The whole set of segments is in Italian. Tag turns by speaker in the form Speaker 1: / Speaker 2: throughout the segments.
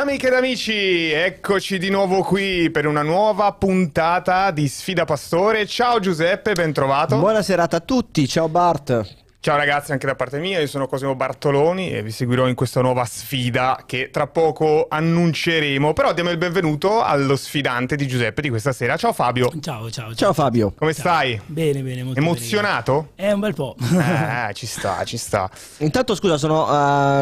Speaker 1: Amiche ed amici, eccoci di nuovo qui per una nuova puntata di Sfida Pastore. Ciao Giuseppe, ben trovato. Buona serata a tutti, ciao Bart. Ciao ragazzi, anche da parte mia, io sono Cosimo Bartoloni e vi seguirò in questa nuova sfida che tra poco annunceremo. Però diamo il benvenuto allo sfidante di Giuseppe di questa sera. Ciao Fabio. Ciao, ciao. Ciao, ciao Fabio. Come ciao. stai? Bene, bene, molto Emozionato? Bene. È eh, un bel po'. Eh, eh, ci sta, ci sta.
Speaker 2: Intanto scusa, sono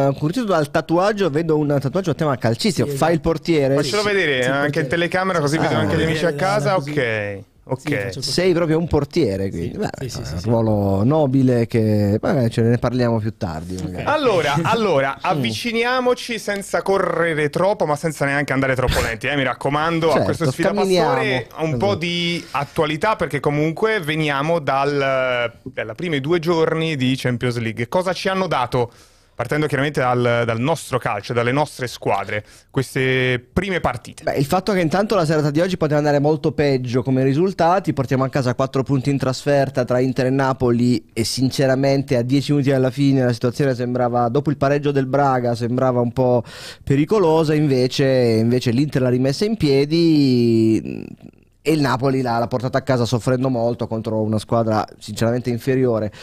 Speaker 2: uh, curioso dal tatuaggio, vedo un tatuaggio a tema calcistico. Sì, Fai il esatto. portiere. Faccelo sì, vedere sì, anche in
Speaker 1: telecamera così ah, vedo anche gli amici a casa, ok. Ok, sì,
Speaker 2: sei proprio un portiere quindi Sì, Beh, sì, un ruolo nobile che Beh, ce ne parliamo più tardi. Okay.
Speaker 1: Allora, allora avviciniamoci senza correre troppo, ma senza neanche andare troppo lenti. Eh, mi raccomando, certo, a questo sfida passare un po' di attualità perché comunque veniamo dal, dalla primi due giorni di Champions League. Cosa ci hanno dato? partendo chiaramente dal, dal, nostro calcio, dalle nostre squadre, queste prime partite.
Speaker 2: Beh, il fatto che intanto la serata di oggi poteva andare molto peggio come risultati, portiamo a casa 4 punti in trasferta tra Inter e Napoli e sinceramente a 10 minuti alla fine la situazione sembrava, dopo il pareggio del Braga, sembrava un po' pericolosa, invece, invece l'Inter l'ha rimessa in piedi e il Napoli l'ha, l'ha, portato a casa soffrendo molto contro una squadra sinceramente inferiore.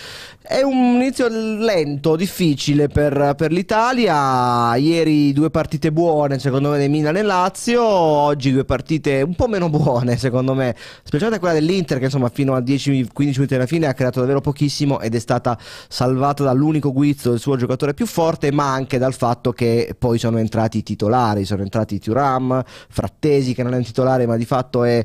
Speaker 2: È un inizio lento, difficile per, per l'Italia. Ieri due partite buone, secondo me, del Milan e Lazio. Oggi due partite un po' meno buone, secondo me, specialmente quella dell'Inter, che insomma fino a 10-15 minuti alla fine ha creato davvero pochissimo ed è stata salvata dall'unico guizzo del suo giocatore più forte, ma anche dal fatto che poi sono entrati i titolari, sono entrati Thuram, Frattesi che non è un titolare ma di fatto è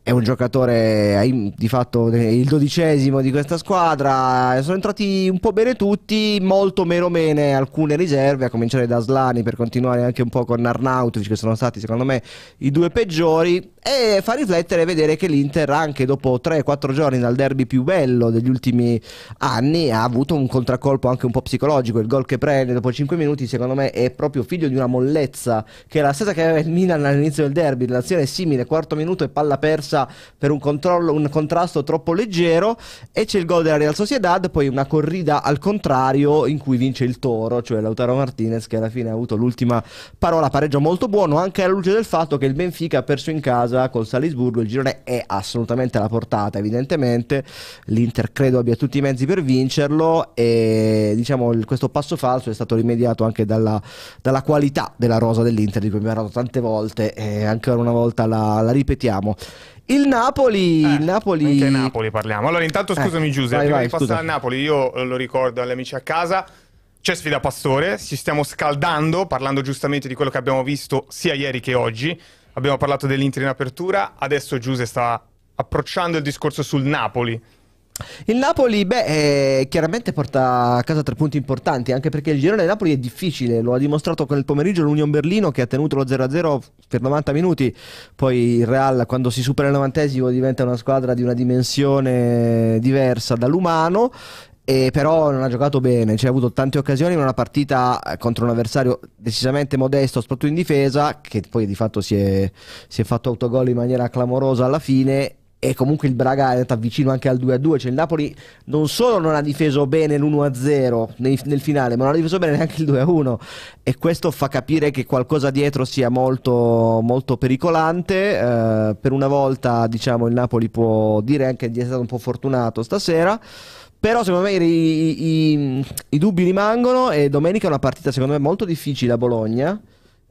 Speaker 2: è un giocatore di fatto il dodicesimo di questa squadra. Sono entrati un po' bene tutti, molto meno bene alcune riserve, a cominciare da Slani per continuare anche un po' con Arnautovic, che sono stati secondo me i due peggiori. E fa riflettere e vedere che l'Inter, anche dopo 3-4 giorni dal derby più bello degli ultimi anni, ha avuto un contraccolpo anche un po' psicologico. Il gol che prende dopo 5 minuti, secondo me, è proprio figlio di una mollezza, che è la stessa che aveva il Milan all'inizio del derby. L'azione è simile, quarto minuto e palla persa corsa per un, controllo, un contrasto troppo leggero e c'è il gol della Real Sociedad, poi una corrida al contrario in cui vince il Toro, cioè Lautaro Martinez che alla fine ha avuto l'ultima parola, pareggio molto buono anche alla luce del fatto che il Benfica ha perso in casa col Salisburgo, il girone è assolutamente alla portata evidentemente, l'Inter credo abbia tutti i mezzi per vincerlo e diciamo questo passo falso è stato rimediato anche dalla, dalla qualità della rosa dell'Inter di cui abbiamo parlato tante volte e ancora una volta la, la ripetiamo. Il Napoli, eh,
Speaker 1: il Napoli. Anche Napoli parliamo. Allora, intanto eh, scusami, eh, Giuseppe, prima vai, di passare al Napoli, io eh, lo ricordo agli amici a casa. C'è sfida Pastore, ci stiamo scaldando parlando giustamente di quello che abbiamo visto sia ieri che oggi. Abbiamo parlato dell'Inter in apertura, adesso Giuse sta approcciando il discorso sul Napoli.
Speaker 2: Il Napoli, beh, eh, chiaramente porta a casa tre punti importanti, anche perché il girone del Napoli è difficile, lo ha dimostrato con il pomeriggio l'Union Berlino che ha tenuto lo 0-0 per 90 minuti, poi il Real quando si supera il novantesimo diventa una squadra di una dimensione diversa dall'umano e però non ha giocato bene, cioè, ha avuto tante occasioni in una partita eh, contro un avversario decisamente modesto, soprattutto in difesa, che poi di fatto si è, si è fatto autogol in maniera clamorosa alla fine e comunque il Braga è andato vicino anche al 2-2, cioè il Napoli non solo non ha difeso bene l'1-0 nel, nel, finale, ma non ha difeso bene neanche il 2-1 e questo fa capire che qualcosa dietro sia molto, molto pericolante, eh, per una volta diciamo il Napoli può dire anche di essere stato un po' fortunato stasera, però secondo me i, i, i, i dubbi rimangono e domenica è una partita secondo me molto difficile a Bologna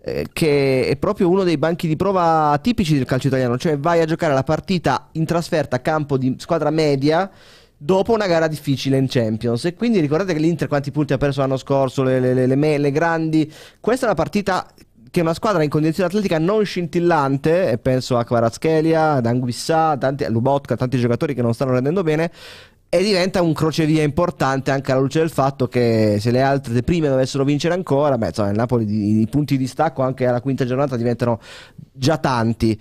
Speaker 2: eh, che è proprio uno dei banchi di prova tipici del calcio italiano, cioè vai a giocare la partita in trasferta a campo di squadra media dopo una gara difficile in Champions e quindi ricordate che l'Inter quanti punti ha perso l'anno scorso, le, le, le, le grandi, questa è una partita che una squadra in condizione atletica non scintillante, e penso a Kvaratskhelia, ad Anguissà, a Lubotka, tanti giocatori che non stanno rendendo bene, e diventa un crocevia importante anche alla luce del fatto che se le altre le prime dovessero vincere ancora, beh, insomma, il Napoli i punti di stacco anche alla quinta giornata diventano già tanti.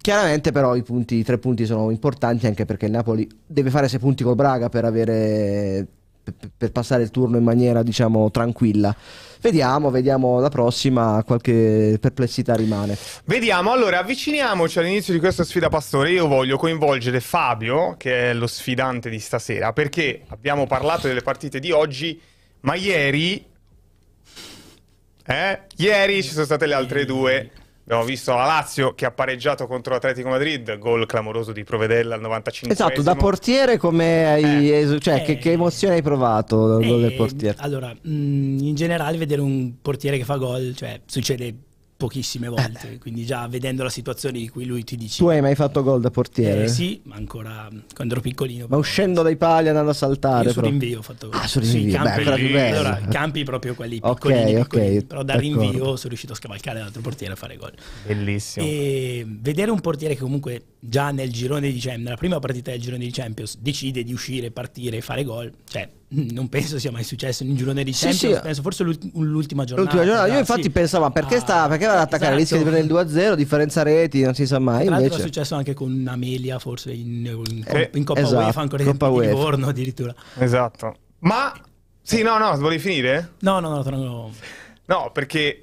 Speaker 2: Chiaramente però i, punti, i tre punti sono importanti anche perché il Napoli deve fare sei punti col Braga per avere per passare il turno in maniera diciamo tranquilla. Vediamo, vediamo la prossima, qualche perplessità rimane.
Speaker 1: Vediamo, allora avviciniamoci all'inizio di questa sfida Pastore, io voglio coinvolgere Fabio, che è lo sfidante di stasera, perché abbiamo parlato delle partite di oggi, ma ieri... Eh? Ieri ci sono state le altre due. Abbiamo visto la Lazio che ha pareggiato contro l'Atletico Madrid, gol clamoroso di Provedella al 95 Esatto, da
Speaker 2: portiere come hai, eh, cioè, eh, che, che, emozione hai provato dal eh, gol del eh, portiere?
Speaker 3: Allora, mh, mm, in generale vedere un portiere che fa gol, cioè, succede pochissime eh. volte, eh. quindi già vedendo la situazione di cui lui ti dice...
Speaker 2: Tu hai mai fatto gol da portiere? Eh, sì,
Speaker 3: ma ancora quando ero piccolino. Ma
Speaker 2: uscendo dai pali andando a saltare? Io rinvio ho fatto gol. Ah, sul rinvio, sì, campi, Beh, allora, campi proprio quelli piccolini, okay, piccolini okay, però da d'accordo. rinvio
Speaker 3: sono riuscito a scavalcare l'altro portiere a fare gol. Bellissimo. E vedere un portiere che comunque già nel girone di Champions, nella prima partita del girone di Champions, decide di uscire, partire e fare gol, cioè non penso sia mai successo in un girone di Champions, sì, sì. penso forse l'ultima giornata. L'ultima giornata. Io infatti sì.
Speaker 2: pensavo, perché, ah. sta, perché va ad attaccare? Esatto. Rischia di prendere il 2-0, differenza reti, non si sa mai. Tra invece. è
Speaker 3: successo anche con Amelia, forse
Speaker 1: in, in, eh, in Coppa esatto, UEFA, ancora Coppa in UEFA. Livorno addirittura. Esatto. Ma, sì, no, no, volevi finire? No, no, no, no. No, perché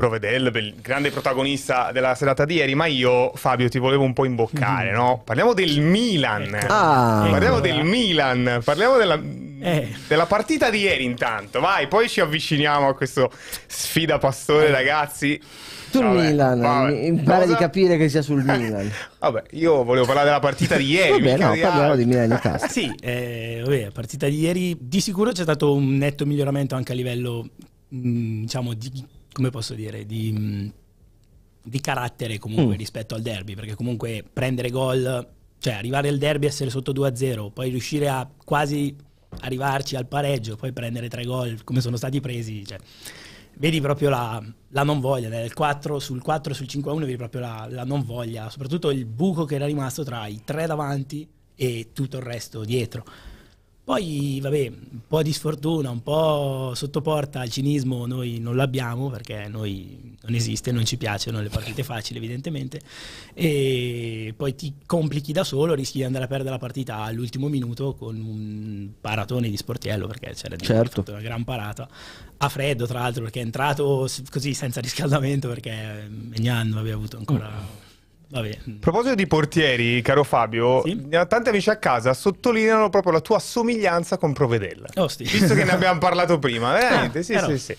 Speaker 1: Provedel, bel, grande protagonista della serata di ieri, ma io, Fabio, ti volevo un po' imboccare, mm-hmm. no? Parliamo del Milan. Ecco. Ah, parliamo allora. del ecco. Milan, parliamo della, eh. della, partita di ieri intanto, vai, poi ci avviciniamo a questo sfida pastore, eh. ragazzi. Sul vabbè,
Speaker 2: Milan, mi pare di capire che sia sul Milan.
Speaker 1: vabbè, io volevo parlare della
Speaker 3: partita di ieri. vabbè, no, parliamo di Milan Newcastle. sì, eh, vabbè, la partita di ieri di sicuro c'è stato un netto miglioramento anche a livello, mh, mm, diciamo, di come posso dire, di, di carattere comunque mm. rispetto al derby, perché comunque prendere gol, cioè arrivare al derby e essere sotto 2-0, poi riuscire a quasi arrivarci al pareggio, poi prendere tre gol come sono stati presi, cioè, vedi proprio la, la, non voglia, nel 4 sul 4 sul 5-1 vedi proprio la, la non voglia, soprattutto il buco che era rimasto tra i tre davanti e tutto il resto dietro. Poi, vabbè, un po' di sfortuna, un po' sottoporta al cinismo noi non l'abbiamo perché noi non esiste, non ci piacciono le partite facili evidentemente e poi ti complichi da solo, rischi di andare a perdere la partita all'ultimo minuto con un paratone di sportiello perché c'era di certo. una gran parata a freddo tra l'altro perché è entrato così senza riscaldamento perché ehm, Mignan
Speaker 1: aveva avuto ancora...
Speaker 3: Mm Vabbè. A
Speaker 1: proposito di portieri, caro Fabio, sì? Eh, tanti amici a casa sottolineano proprio la tua somiglianza con Provedella. Osti. Oh, visto che ne abbiamo parlato prima, veramente, eh, ah, sì, però... sì, sì.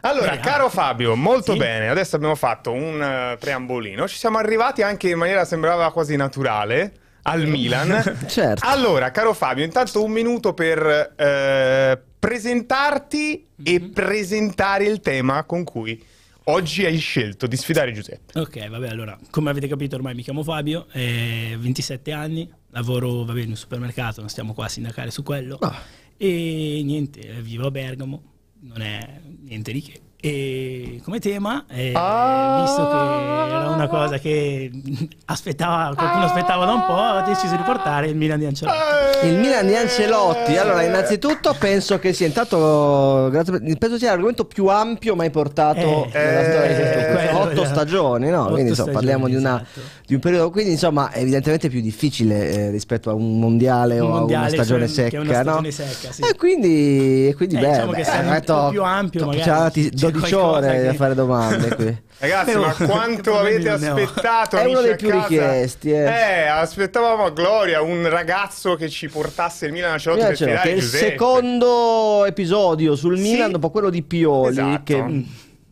Speaker 1: Allora, Beh, caro Fabio, molto sì? bene, adesso abbiamo fatto un uh, preambolino, ci siamo arrivati anche in maniera sembrava quasi naturale al Milan. certo. Allora, caro Fabio, intanto un minuto per eh, presentarti mm -hmm. e mhm. presentare il tema con cui Oggi hai scelto di sfidare Giuseppe.
Speaker 3: Ok, vabbè, allora, come avete capito ormai mi chiamo Fabio, eh, 27 anni, lavoro, vabbè, in un supermercato, non stiamo qua a sindacare su quello. Ah. E niente, vivo a Bergamo, non è niente di che. E come tema, eh, oh. visto che era una ah! cosa che aspettava, qualcuno aspettava da un po', ho deciso di portare il Milan di Ancelotti.
Speaker 2: Eh! Il Milan di Ancelotti, allora innanzitutto penso che sia intanto, grazie, penso sia l'argomento più ampio mai portato eh, nella storia di eh, 8 eh, stagioni, no? Quindi so, parliamo di una esatto di un periodo, quindi insomma è evidentemente più difficile eh, rispetto a un mondiale un o a una stagione cioè, secca. Una stagione no? secca sì. E quindi, e quindi eh, beh, diciamo beh, che sei un po' più ampio. Ci Magari, 12 ore che... da fare domande qui.
Speaker 1: Ragazzi, ma quanto avete aspettato? È uno dei più richiesti. Eh. eh. aspettavamo a Gloria un ragazzo che ci portasse il Milan a Celotti per sfidare Il secondo
Speaker 2: episodio sul Milan, dopo quello di Pioli, esatto. che mm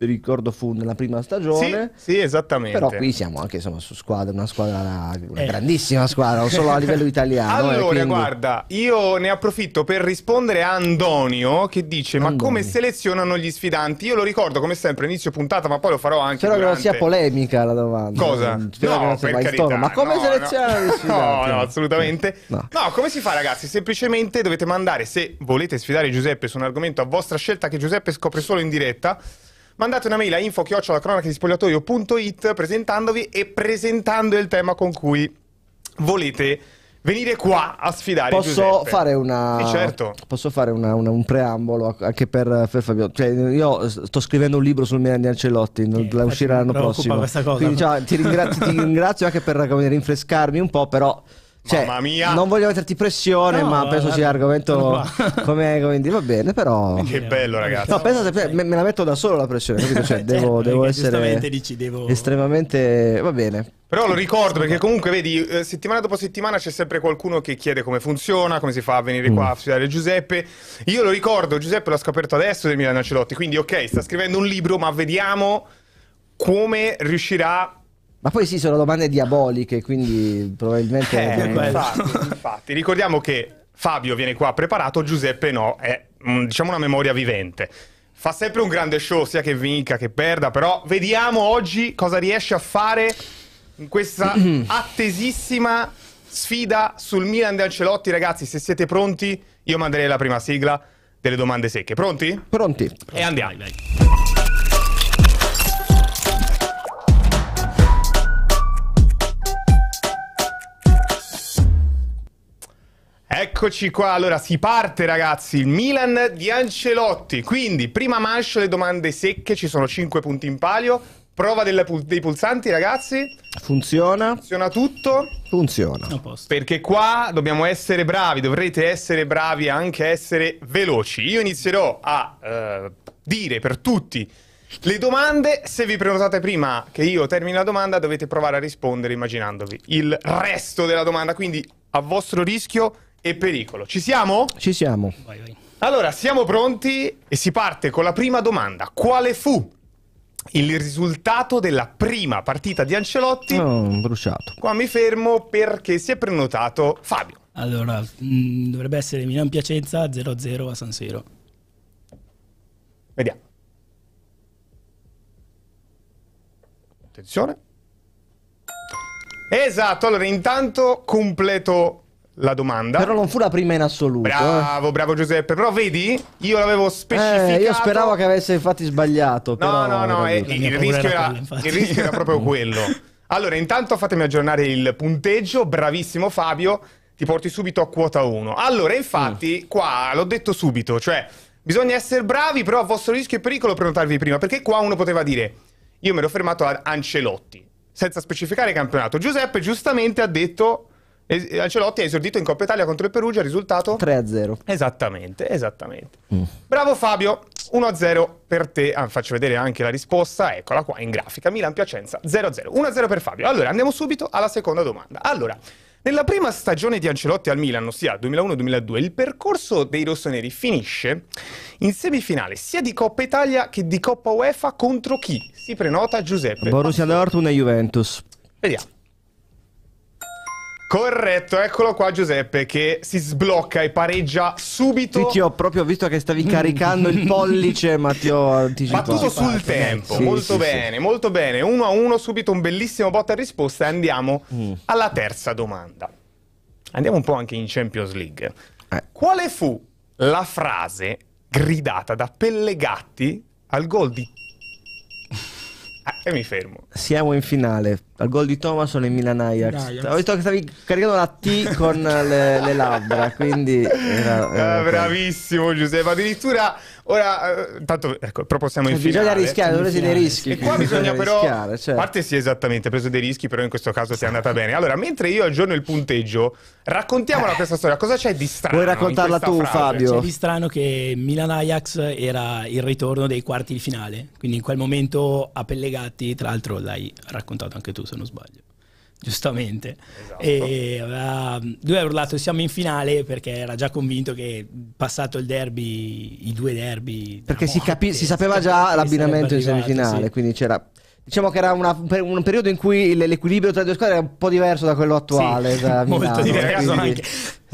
Speaker 2: ricordo fu nella prima
Speaker 1: stagione. Sì, sì esattamente. Però qui
Speaker 2: siamo anche insomma, su squadra, una squadra, una eh. grandissima squadra, non solo a livello italiano. Eh, allora, quindi... guarda,
Speaker 1: io ne approfitto per rispondere a Antonio che dice: Andoni. Ma come selezionano gli sfidanti? Io lo ricordo come sempre, inizio puntata, ma poi lo farò anche. Spero durante... che non sia polemica la domanda. Cosa? Spero no, per carità, storno. ma come no, selezionano no. gli sfidanti? No, no, assolutamente. No. no, come si fa, ragazzi? Semplicemente dovete mandare, se volete sfidare Giuseppe su un argomento a vostra scelta che Giuseppe scopre solo in diretta mandate una mail a info spogliatoioit presentandovi e presentando il tema con cui volete venire qua a sfidare posso Giuseppe. fare una sì, certo.
Speaker 2: posso fare una, una, un preambolo anche per, per Fabio cioè, io sto scrivendo un libro sul Milan di Ancelotti eh, la uscirà l'anno prossimo cosa, quindi cioè, ti, ringrazio, ti, ringrazio, anche per come, rinfrescarmi un po' però cioè, Mamma mia. Non voglio metterti pressione, no, ma penso sia argomento come, va bene, però... Che
Speaker 1: bello ragazzi.
Speaker 2: No, pensate, me, me la metto da solo la pressione, capito? Cioè, cioè devo, devo essere... Dici, devo... Estremamente... va bene.
Speaker 1: Però lo ricordo perché comunque vedi, eh, settimana dopo settimana c'è sempre qualcuno che chiede come funziona, come si fa a venire qua mm. a studiare Giuseppe. Io lo ricordo, Giuseppe l'ha scoperto adesso del Milano Celotti, quindi ok, sta scrivendo un libro, ma vediamo come riuscirà
Speaker 2: ma poi sì, sono domande diaboliche, quindi probabilmente...
Speaker 1: Eh, infatti, infatti, ricordiamo che Fabio viene qua preparato, Giuseppe no, è mm, diciamo una memoria vivente. Fa sempre un grande show, sia che vinca che perda, però vediamo oggi cosa riesce a fare in questa attesissima sfida sul Milan del Celotti. Ragazzi, se siete pronti, io manderei la prima sigla delle domande secche. Pronti? Pronti. E andiamo. Vai, vai. Eccoci qua, allora si parte ragazzi, il Milan di Ancelotti. Quindi, prima manche, le domande secche, ci sono 5 punti in palio. Prova pul dei pulsanti ragazzi. Funziona. Funziona tutto. Funziona. Perché qua dobbiamo essere bravi, dovrete essere bravi e anche essere veloci. Io inizierò a eh, dire per tutti le domande, se vi prenotate prima che io termini la domanda, dovete provare a rispondere immaginandovi il resto della domanda. Quindi a vostro rischio e pericolo. Ci siamo? Ci siamo. Vai, vai. Allora, siamo pronti e si parte con la prima domanda. Quale fu il risultato della prima partita di Ancelotti? Oh, bruciato. Qua mi fermo perché si è prenotato Fabio.
Speaker 3: Allora, mh, mm, dovrebbe essere Milan-Piacenza 0-0 a San Siro.
Speaker 1: Vediamo. Attenzione. Esatto, allora intanto completo la domanda. Però non fu la prima in assoluto. Eh. Bravo, eh. bravo Giuseppe. Però vedi, io l'avevo specificato. Eh, io speravo che avesse infatti sbagliato. No, no, no, eh, il, rischio era, quella, il rischio era proprio quello. Allora, intanto fatemi aggiornare il punteggio. Bravissimo Fabio, ti porti subito a quota 1. Allora, infatti, mm. qua l'ho detto subito, cioè bisogna essere bravi, però a vostro rischio e pericolo prenotarvi prima, perché qua uno poteva dire io mi ero fermato ad Ancelotti, senza specificare il campionato. Giuseppe giustamente ha detto Es- Ancelotti ha esordito in Coppa Italia contro il Perugia, risultato? 3-0. Esattamente, esattamente. Mm. Bravo Fabio, 1-0 per te. Ah, faccio vedere anche la risposta, eccola qua in grafica. Milan-Piacenza 0-0. 1-0 per Fabio. Allora, andiamo subito alla seconda domanda. Allora, nella prima stagione di Ancelotti al Milan, ossia 2001-2002, il percorso dei rossoneri finisce in semifinale sia di Coppa Italia che di Coppa UEFA contro chi? Si prenota Giuseppe.
Speaker 2: Borussia Dortmund e Juventus.
Speaker 1: Vediamo. Corretto, eccolo qua Giuseppe che si sblocca e pareggia subito. Sì, ti ho proprio visto che stavi caricando il pollice,
Speaker 2: ma ti ho anticipato. Battuto sul parte. tempo, sì, molto sì, bene,
Speaker 1: molto bene. Uno a uno, subito un bellissimo botta e risposta e andiamo mm. alla terza domanda. Andiamo un po' anche in Champions League. Eh. Quale fu la frase gridata da Pellegatti al gol di Ah, e mi fermo.
Speaker 2: Siamo in finale. Al gol di Thomason e Milan Ajax. Ho
Speaker 1: visto che stavi caricando la T con le, le labbra, quindi... Era, era ah, bravissimo Giuseppe, addirittura Ora, eh, intanto, ecco, però possiamo cioè, infilare. Bisogna rischiare, dovresti dei rischi. E qua bisogna però, a cioè. Certo. parte sì esattamente, preso dei rischi, però in questo caso ti è andata bene. Allora, mentre io aggiorno il punteggio, raccontiamola eh. questa storia. Cosa c'è di strano? Vuoi raccontarla tu, frase? Fabio? C'è di
Speaker 3: strano che Milan-Ajax era il ritorno dei quarti di finale, quindi in quel momento a Pellegatti, tra l'altro l'hai raccontato anche tu se non sbaglio giustamente. Esatto. E aveva, mm, lui ha urlato siamo in finale perché era già convinto che mm, passato il derby, i due derby... Perché morte, si, capi- si sapeva già l'abbinamento in semifinale,
Speaker 2: sì. quindi c'era Diciamo che era una, un periodo in cui l'equilibrio tra le due squadre era un po' diverso da quello attuale. Sì, da Milano,
Speaker 1: molto diverso quindi... anche.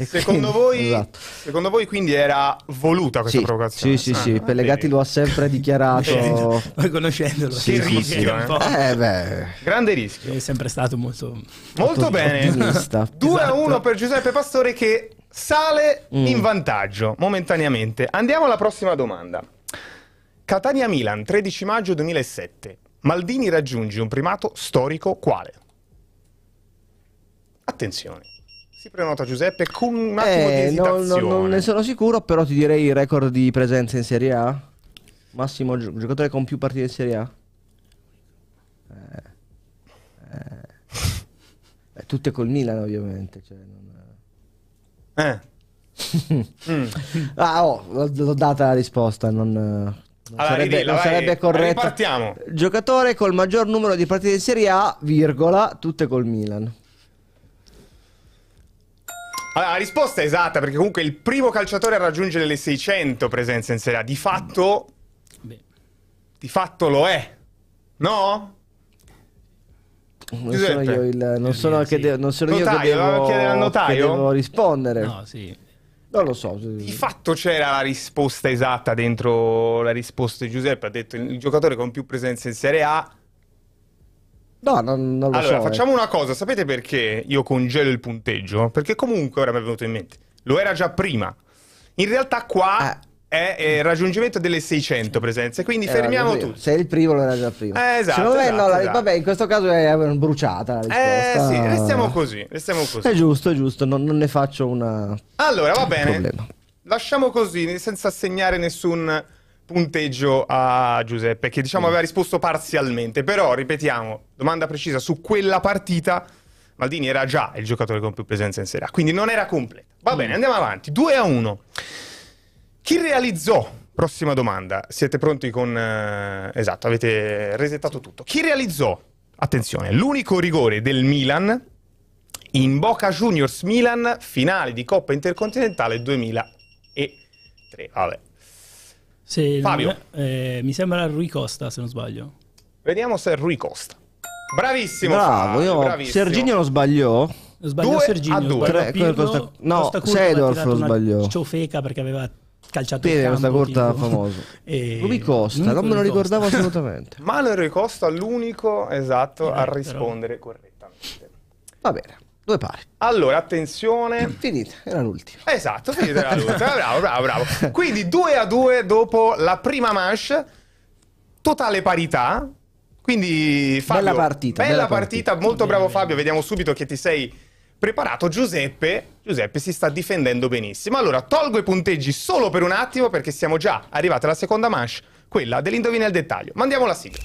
Speaker 1: Secondo voi, esatto. secondo voi, quindi era voluta questa sì, provocazione? Sì, sì, ah,
Speaker 2: sì, Pellegatti bene. lo ha sempre dichiarato.
Speaker 1: Poi conoscendolo,
Speaker 3: sì, che rischio un po'. Eh. eh, beh.
Speaker 1: Grande rischio. È
Speaker 3: sempre stato molto
Speaker 1: Molto bene. 2-1 esatto. per Giuseppe Pastore che sale mm. in vantaggio momentaneamente. Andiamo alla prossima domanda. Catania Milan, 13 maggio 2007. Maldini raggiunge un primato storico quale? Attenzione. Si prenota Giuseppe con un attimo eh, di esitazione. Non, non, non ne sono sicuro, però ti direi il record di
Speaker 2: presenza in Serie A. Massimo gi giocatore con più partite in Serie A. Eh, eh. eh tutte col Milan, ovviamente. Cioè, non... Eh. mm. ah, oh, l'ho data la risposta. Non, non allora, sarebbe, non vai, sarebbe corretto. Ripartiamo. Giocatore col maggior numero di partite in Serie A, virgola, tutte col Milan.
Speaker 1: Allora, la risposta è esatta perché comunque il primo calciatore a raggiungere le 600 presenze in Serie A. Di fatto... Beh. Di fatto lo è. No?
Speaker 2: Non Giuseppe. sono io il... Non eh, sono, eh, sì. che, de- non sono notaio, io che devo, che devo rispondere. No,
Speaker 1: sì. Non lo so. Di fatto c'era la risposta esatta dentro la risposta di Giuseppe. Ha detto il giocatore con più presenze in Serie A. No, non, non lo allora, so. Allora, eh. facciamo eh. una cosa. Sapete perché io congelo il punteggio? Perché comunque ora mi è venuto in mente. Lo era già prima. In realtà qua... Eh è il eh, raggiungimento delle 600 presenze, quindi eh, fermiamo tutto.
Speaker 2: Se il primo lo era
Speaker 1: già prima. Eh, esatto, me, esatto, la, esatto.
Speaker 2: Vabbè, in questo caso è bruciata la risposta. Eh sì, restiamo così,
Speaker 1: restiamo così. È
Speaker 2: giusto, è giusto, non, non ne faccio una... Allora, va bene. Problema.
Speaker 1: Lasciamo così, senza assegnare nessun punteggio a Giuseppe, che diciamo aveva risposto parzialmente, però ripetiamo, domanda precisa su quella partita... Maldini era già il giocatore con più presenza in Serie A, quindi non era completo. Va mm. bene, andiamo avanti. 2 a 1. Chi realizzò? Prossima domanda. Siete pronti con... eh, esatto, avete resettato tutto. Chi realizzò, attenzione, l'unico rigore del Milan in Boca Juniors Milan, finale di Coppa Intercontinentale 2003. Vabbè.
Speaker 3: Se il- eh, mi sembra Rui Costa, se non sbaglio.
Speaker 1: Vediamo se è Rui
Speaker 2: Costa.
Speaker 3: Bravissimo. Bravo,
Speaker 2: io bravissimo. Serginio lo sbagliò.
Speaker 3: Lo Sbagliò
Speaker 1: Due a
Speaker 2: Serginio. due. sbagliò Tre, Pirlo, Costa- no, Curta aveva lo sbagliò.
Speaker 3: Ciofeca perché aveva calciatore. Pede questa corta famoso.
Speaker 2: e... Lui Costa, non, me lo ricordavo assolutamente.
Speaker 1: Manuel Costa, l'unico esatto eh, a rispondere però... correttamente. Va bene. due pari Allora, attenzione. Finita, era l'ultima. Esatto, finita era l'ultima. bravo, bravo, bravo. Quindi 2 a 2 dopo la prima manche, totale parità. Quindi Fabio, bella partita, bella, bella partita. partita. molto bravo Fabio, vediamo subito che ti sei preparato. Giuseppe Giuseppe si sta difendendo benissimo. Allora, tolgo i punteggi solo per un attimo perché siamo già arrivati alla seconda manche, quella dell'indovina al dettaglio. Mandiamo la sigla.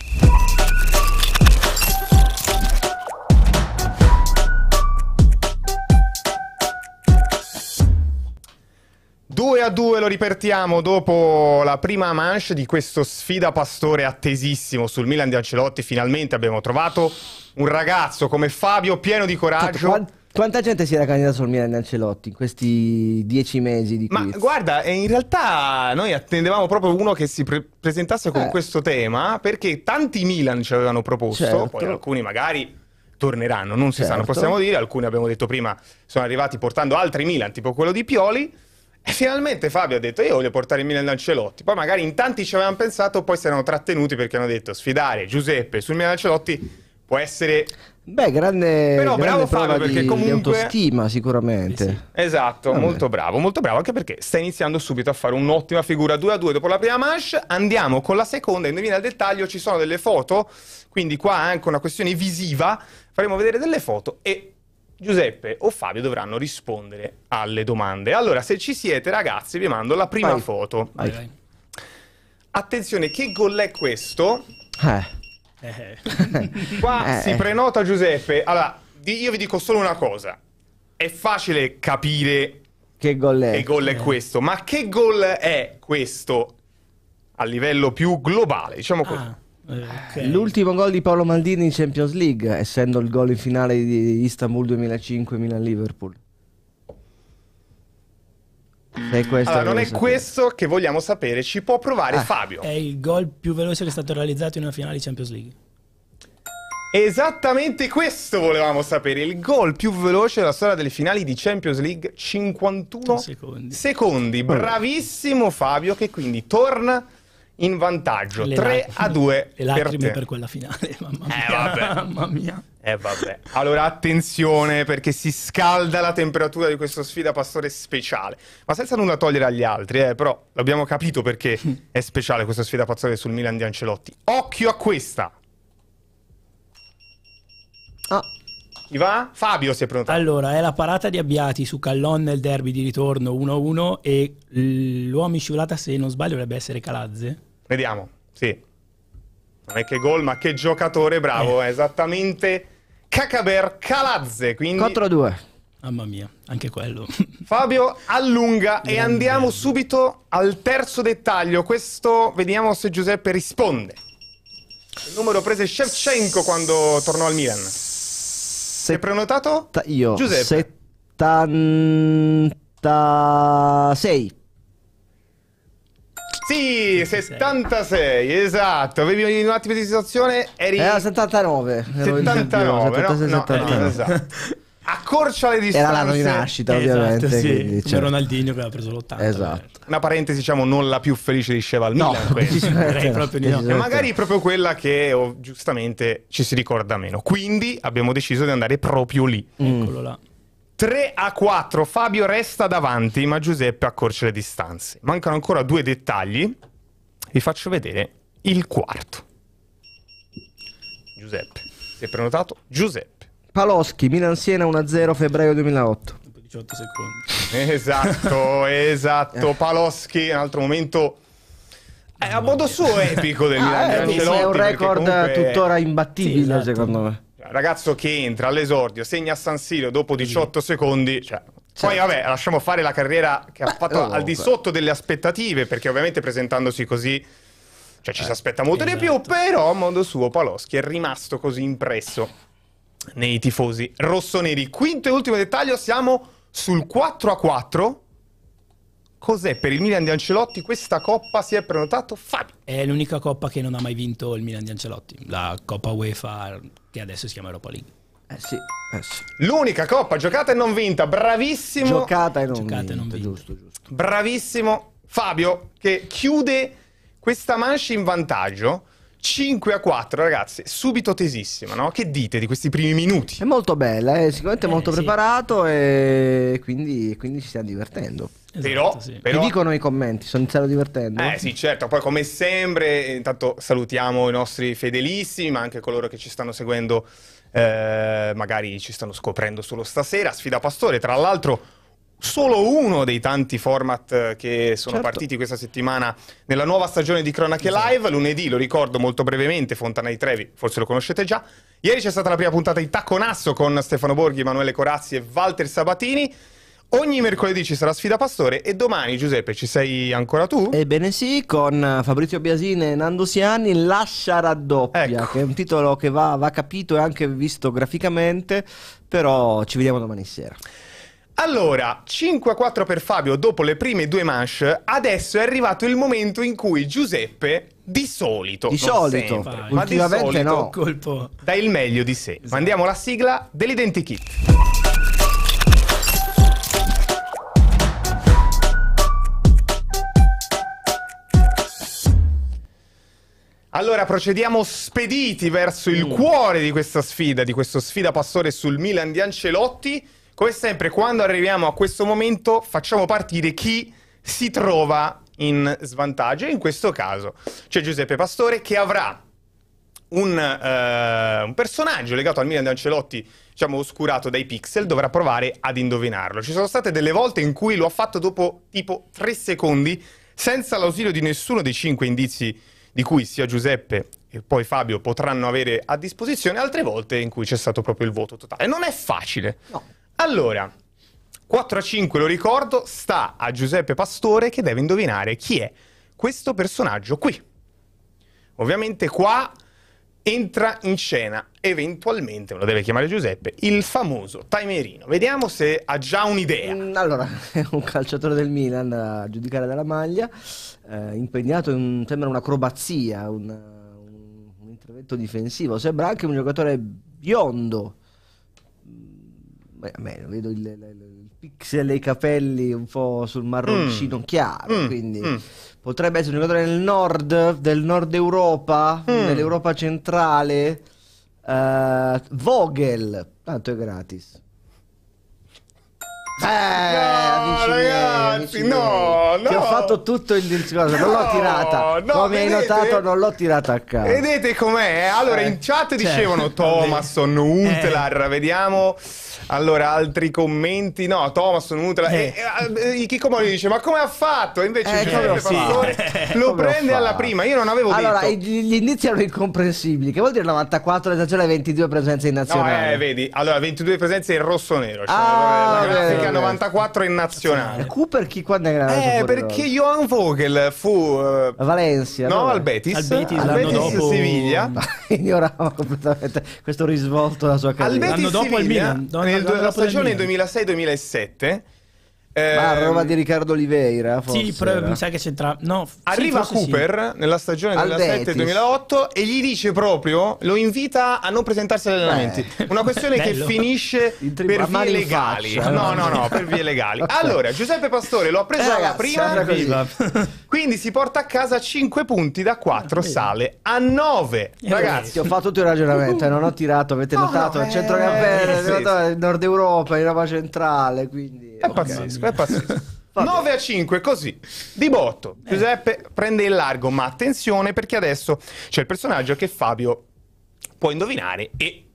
Speaker 1: Due a due lo ripetiamo dopo la prima manche di questo sfida pastore attesissimo sul Milan di Ancelotti. Finalmente abbiamo trovato un ragazzo come Fabio pieno di coraggio
Speaker 2: quanta gente si era candidata sul Milan Ancelotti in questi dieci mesi di quiz? Ma
Speaker 1: guarda, in realtà noi attendevamo proprio uno che si pre presentasse con eh. questo tema perché tanti Milan ci avevano proposto, certo. poi alcuni magari torneranno, non si certo. non possiamo dire, alcuni abbiamo detto prima sono arrivati portando altri Milan, tipo quello di Pioli. E finalmente Fabio ha detto io voglio portare il Milan Ancelotti. Poi magari in tanti ci avevano pensato, poi si erano trattenuti perché hanno detto sfidare Giuseppe sul Milan Ancelotti può essere Beh,
Speaker 2: grande, Però, grande bravo Fabio perché di, comunque... di autostima sicuramente. Sì, sì.
Speaker 1: Esatto, Vabbè. molto bravo, molto bravo anche perché sta iniziando subito a fare un'ottima figura 2 a 2 dopo la prima manche. Andiamo con la seconda, indovina il dettaglio, ci sono delle foto, quindi qua eh, anche una questione visiva, faremo vedere delle foto e Giuseppe o Fabio dovranno rispondere alle domande. Allora, se ci siete ragazzi, vi mando la prima vai. foto. Vai. Attenzione, che gol è questo?
Speaker 2: Eh eh.
Speaker 1: Qua eh. si eh. prenota Giuseppe. Allora, io vi dico solo una cosa. È facile capire che gol è, che gol è eh. questo, ma che gol è questo a livello più globale, diciamo così. Ah.
Speaker 4: Okay.
Speaker 2: L'ultimo gol di Paolo Maldini in Champions League, essendo il gol in finale di Istanbul 2005 Milan-Liverpool. Allora, non è sapere.
Speaker 1: questo che vogliamo sapere, ci può provare ah. Fabio.
Speaker 3: È il gol più veloce che è stato realizzato in una finale di Champions League.
Speaker 1: Esattamente questo volevamo sapere, il gol più veloce della storia delle finali di Champions League, 51 secondi. secondi. Bravissimo Fabio che quindi torna in vantaggio. Le 3 a 2 le per, te. per quella finale,
Speaker 3: mamma eh, mia. Eh vabbè. mamma mia. Eh vabbè.
Speaker 1: Allora attenzione perché si scalda la temperatura di questa sfida pastore speciale. Ma senza nulla togliere agli altri, eh, però l'abbiamo capito perché è speciale questa sfida pastore sul Milan di Ancelotti. Occhio a questa. Ah. Chi va? Fabio si è pronto. Allora, è la parata di
Speaker 3: Abbiati su Callon nel derby di ritorno 1-1 e l'uomo in scivolata, se non sbaglio, dovrebbe essere Calazze.
Speaker 1: Vediamo, sì. Non è che gol, ma che giocatore bravo, eh. esattamente Cacaber Calazze. Quindi... 4-2. Mamma mia,
Speaker 3: anche quello.
Speaker 1: Fabio allunga e andiamo subito al terzo dettaglio. Questo vediamo se Giuseppe risponde. Il numero prese Shevchenko quando tornò al Milan. Sei prenotato? Io. Giuseppe.
Speaker 2: 76.
Speaker 1: Sì, 76, esatto. Avevi un attimo di situazione, eri... Era 79.
Speaker 2: 79, 79 76, no? 79. No, eh, esatto
Speaker 1: accorcia le distanze. Era l'anno di nascita, esatto, ovviamente. Esatto, sì. quindi, cioè... Ronaldinho che aveva preso l'80. Esatto. Una parentesi, diciamo, non la più felice di Sheva al no, Milan. proprio no. E magari proprio quella che oh, giustamente ci si ricorda meno. Quindi abbiamo deciso di andare proprio lì. Mm. Eccolo là. 3 a 4, Fabio resta davanti, ma Giuseppe accorcia le distanze. Mancano ancora due dettagli. Vi faccio vedere il quarto. Giuseppe, si è prenotato? Giuseppe.
Speaker 2: Paloschi, Milan-Siena 1-0 febbraio 2008.
Speaker 1: 18 secondi. Esatto, esatto. Paloschi, un altro momento... Eh, a modo suo eh. epico del ah, Milan. Ah, eh, è un record comunque... tuttora imbattibile, sì, esatto. secondo me. Ragazzo che entra all'esordio, segna a San Siro dopo 18 sì. secondi, cioè, Certo. Poi vabbè, lasciamo fare la carriera che ha fatto comunque. al di sotto delle aspettative, perché ovviamente presentandosi così cioè, ci eh, si aspetta molto esatto. di più, esatto. però a modo suo Paloschi è rimasto così impresso nei tifosi rossoneri. Quinto e ultimo dettaglio, siamo sul 4 a 4. Cos'è per il Milan di Ancelotti questa coppa si è prenotato Fabio?
Speaker 3: È l'unica coppa che non ha mai vinto il Milan di Ancelotti, la Coppa UEFA
Speaker 1: che adesso si chiama Europa League. Eh sì, eh sì. L'unica coppa giocata e non vinta, bravissimo. Giocata e non giocata vinta, e non vinta. giusto, giusto. Bravissimo Fabio che chiude questa mancia in vantaggio. 5 a 4, ragazzi, subito tesissima, no? Che dite di questi primi minuti? È molto bella, eh? sicuramente eh, molto sì. preparato e
Speaker 2: quindi, quindi, ci stiamo divertendo. Esatto, però, sì. però... Ti dicono i commenti, sono iniziato divertendo. Eh
Speaker 1: sì, certo, poi come sempre, intanto salutiamo i nostri fedelissimi, ma anche coloro che ci stanno seguendo, eh, magari ci stanno scoprendo solo stasera. Sfida Pastore, tra l'altro solo uno dei tanti format eh, che sono certo. partiti questa settimana nella nuova stagione di Cronache esatto. Live. Lunedì, lo ricordo molto brevemente, Fontana di Trevi, forse lo conoscete già. Ieri c'è stata la prima puntata di Tacco Nasso con Stefano Borghi, Emanuele Corazzi e Walter Sabatini. Ogni mercoledì ci sarà sfida Pastore e domani Giuseppe ci sei ancora tu? Ebbene sì, con Fabrizio Biasini e Nando Siani, Lascia raddoppia, ecco. che è un titolo che va, va capito e anche visto graficamente, però ci vediamo domani sera. Allora, 5-4 a per Fabio dopo le prime due manche, adesso è arrivato il momento in cui Giuseppe, di solito, di solito sempre, ma di solito, no.
Speaker 3: colpo.
Speaker 1: dà il meglio di sé. Esatto. Mandiamo la sigla dell'identikit. Allora procediamo spediti verso il mm. cuore di questa sfida, di questa sfida pastore sul Milan di Ancelotti come sempre, quando arriviamo a questo momento, facciamo partire chi si trova in svantaggio. In questo caso c'è Giuseppe Pastore che avrà un, eh, un, personaggio legato al Milan di Ancelotti, diciamo oscurato dai pixel, dovrà provare ad indovinarlo. Ci sono state delle volte in cui lo ha fatto dopo tipo tre secondi, senza l'ausilio di nessuno dei cinque indizi di cui sia Giuseppe e poi Fabio potranno avere a disposizione, altre volte in cui c'è stato proprio il voto totale. Non è facile. No. Allora, 4 a 5, lo ricordo, sta a Giuseppe Pastore che deve indovinare chi è questo personaggio qui. Ovviamente qua entra in scena, eventualmente, me lo deve chiamare Giuseppe, il famoso timerino. Vediamo se ha già
Speaker 2: un'idea. Mm, allora, è un calciatore del Milan a giudicare dalla maglia, eh, impegnato in sembra un'acrobazia, un, un intervento difensivo, sembra anche un giocatore biondo Beh, a me lo vedo il, il, il pixel e i capelli un po' sul marroncino mm. chiaro, mm. quindi mm. potrebbe essere un giocatore del nord, del nord Europa, dell'Europa mm. centrale. Uh, Vogel, tanto è gratis.
Speaker 1: Eh, no, miei, ragazzi, no, no. Ti ho
Speaker 2: fatto tutto il discorso, non l'ho tirata. No, Come vedete, hai notato, non l'ho tirata a caso. Vedete com'è? Allora, eh, in chat cioè, dicevano Thomason, Huntelaar,
Speaker 1: eh. vediamo. Allora, altri commenti? No, Thomason, Huntelaar. Eh. E, e, eh, eh, Chico Mori dice, ma come ha fatto? E invece eh, Giuseppe Pastore lo prende alla prima. Io non avevo allora, detto. Allora,
Speaker 2: gli indizi erano incomprensibili. Che vuol dire 94 esagera 22 presenze in nazionale? No, eh,
Speaker 1: vedi. Allora, 22 presenze in rosso-nero. Cioè, ah, America 94 in nazionale.
Speaker 2: Cooper chi quando era? Eh, perché Johan Vogel fu uh, eh, a Valencia. No, al Betis. Al Betis, al Betis dopo... Siviglia. Ignorava completamente questo risvolto della sua carriera. Al Betis l'anno dopo Siviglia, il Milan, nel, la stagione
Speaker 1: 2006-2007 eh, Ma roba di
Speaker 2: Riccardo Oliveira, forse. Sì, però mi sa
Speaker 1: che c'entra. No, Arriva sì, Cooper sì. nella stagione 2007-2008 e gli dice proprio, lo invita a non presentarsi agli allenamenti. Beh. Una questione che finisce per vie legali. Faccia, no, eh. no, no, per vie legali. Allora, Giuseppe Pastore lo ha preso eh, ragazzi, la prima. Quindi si porta a casa 5 punti da 4, ah, sale a 9. Eh, ragazzi, ho fatto tutto il ragionamento,
Speaker 2: eh, non ho tirato, avete no, notato, no, eh, centrocampello,
Speaker 1: sì, sì. Nord Europa, in roba centrale, quindi è pazzesco, è pazzesco. 9 a 5, così, di botto. Eh. Giuseppe eh. prende il largo, ma attenzione perché adesso c'è il personaggio che Fabio può indovinare e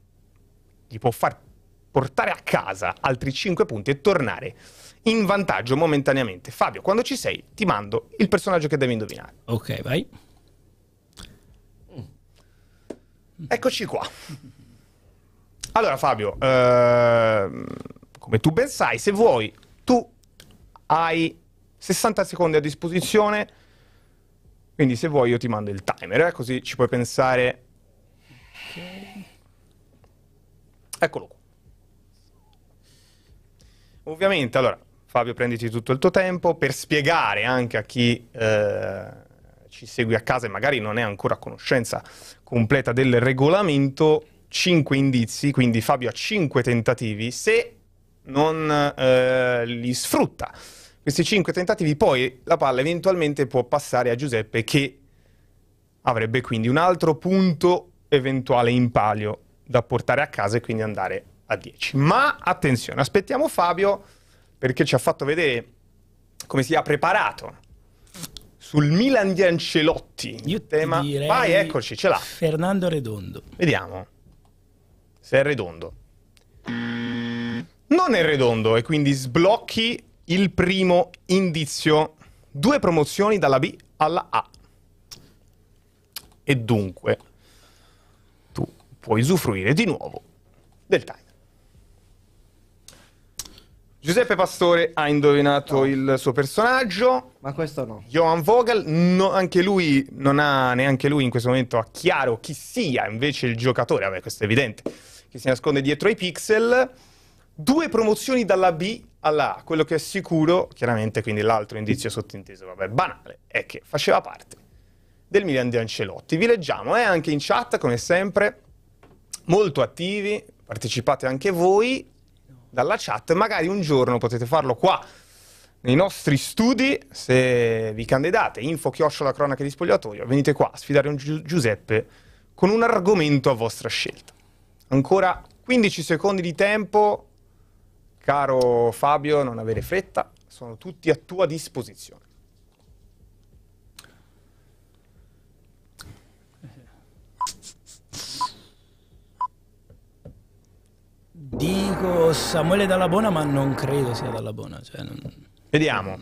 Speaker 1: gli può far portare a casa altri 5 punti e tornare in vantaggio momentaneamente. Fabio, quando ci sei, ti mando il personaggio che devi indovinare. Ok, vai. Eccoci qua. Allora Fabio, ehm come tu ben sai, se vuoi, tu hai 60 secondi a disposizione, quindi se vuoi io ti mando il timer, eh? così ci puoi pensare. Okay. Eccolo qua. Ovviamente, allora, Fabio prenditi tutto il tuo tempo per spiegare anche a chi eh, ci segue a casa e magari non è ancora a conoscenza completa del regolamento, 5 indizi, quindi Fabio ha 5 tentativi. Se non eh, li sfrutta. Questi 5 tentativi poi la palla eventualmente può passare a Giuseppe che avrebbe quindi un altro punto eventuale in palio da portare a casa e quindi andare a 10. Ma attenzione, aspettiamo Fabio perché ci ha fatto vedere come si è preparato sul Milan di Ancelotti. Io tema... direi Vai, eccoci, ce l'ha.
Speaker 3: Fernando Redondo.
Speaker 1: Vediamo se è Redondo. Mm non è redondo e quindi sblocchi il primo indizio. Due promozioni dalla B alla A. E dunque tu puoi usufruire di nuovo del timer. Giuseppe Pastore ha indovinato no. il suo personaggio. Ma questo no. Johan Vogel, no, anche lui non ha neanche lui in questo momento ha chiaro chi sia invece il giocatore. Vabbè, questo è evidente. Che si nasconde dietro ai pixel due promozioni dalla B alla A. Quello che è sicuro, chiaramente, quindi l'altro indizio sottinteso, vabbè, banale, è che faceva parte del Milan di Ancelotti. Vi leggiamo, eh, anche in chat, come sempre, molto attivi, partecipate anche voi dalla chat, magari un giorno potete farlo qua nei nostri studi, se vi candidate, info la cronaca di spogliatoio, venite qua a sfidare un Giuseppe con un argomento a vostra scelta. Ancora 15 secondi di tempo, Caro Fabio, non avere fretta, sono tutti a tua disposizione.
Speaker 3: Dico Samuele Dalla Bona, ma non credo sia Dalla Bona. Cioè non...
Speaker 1: Vediamo.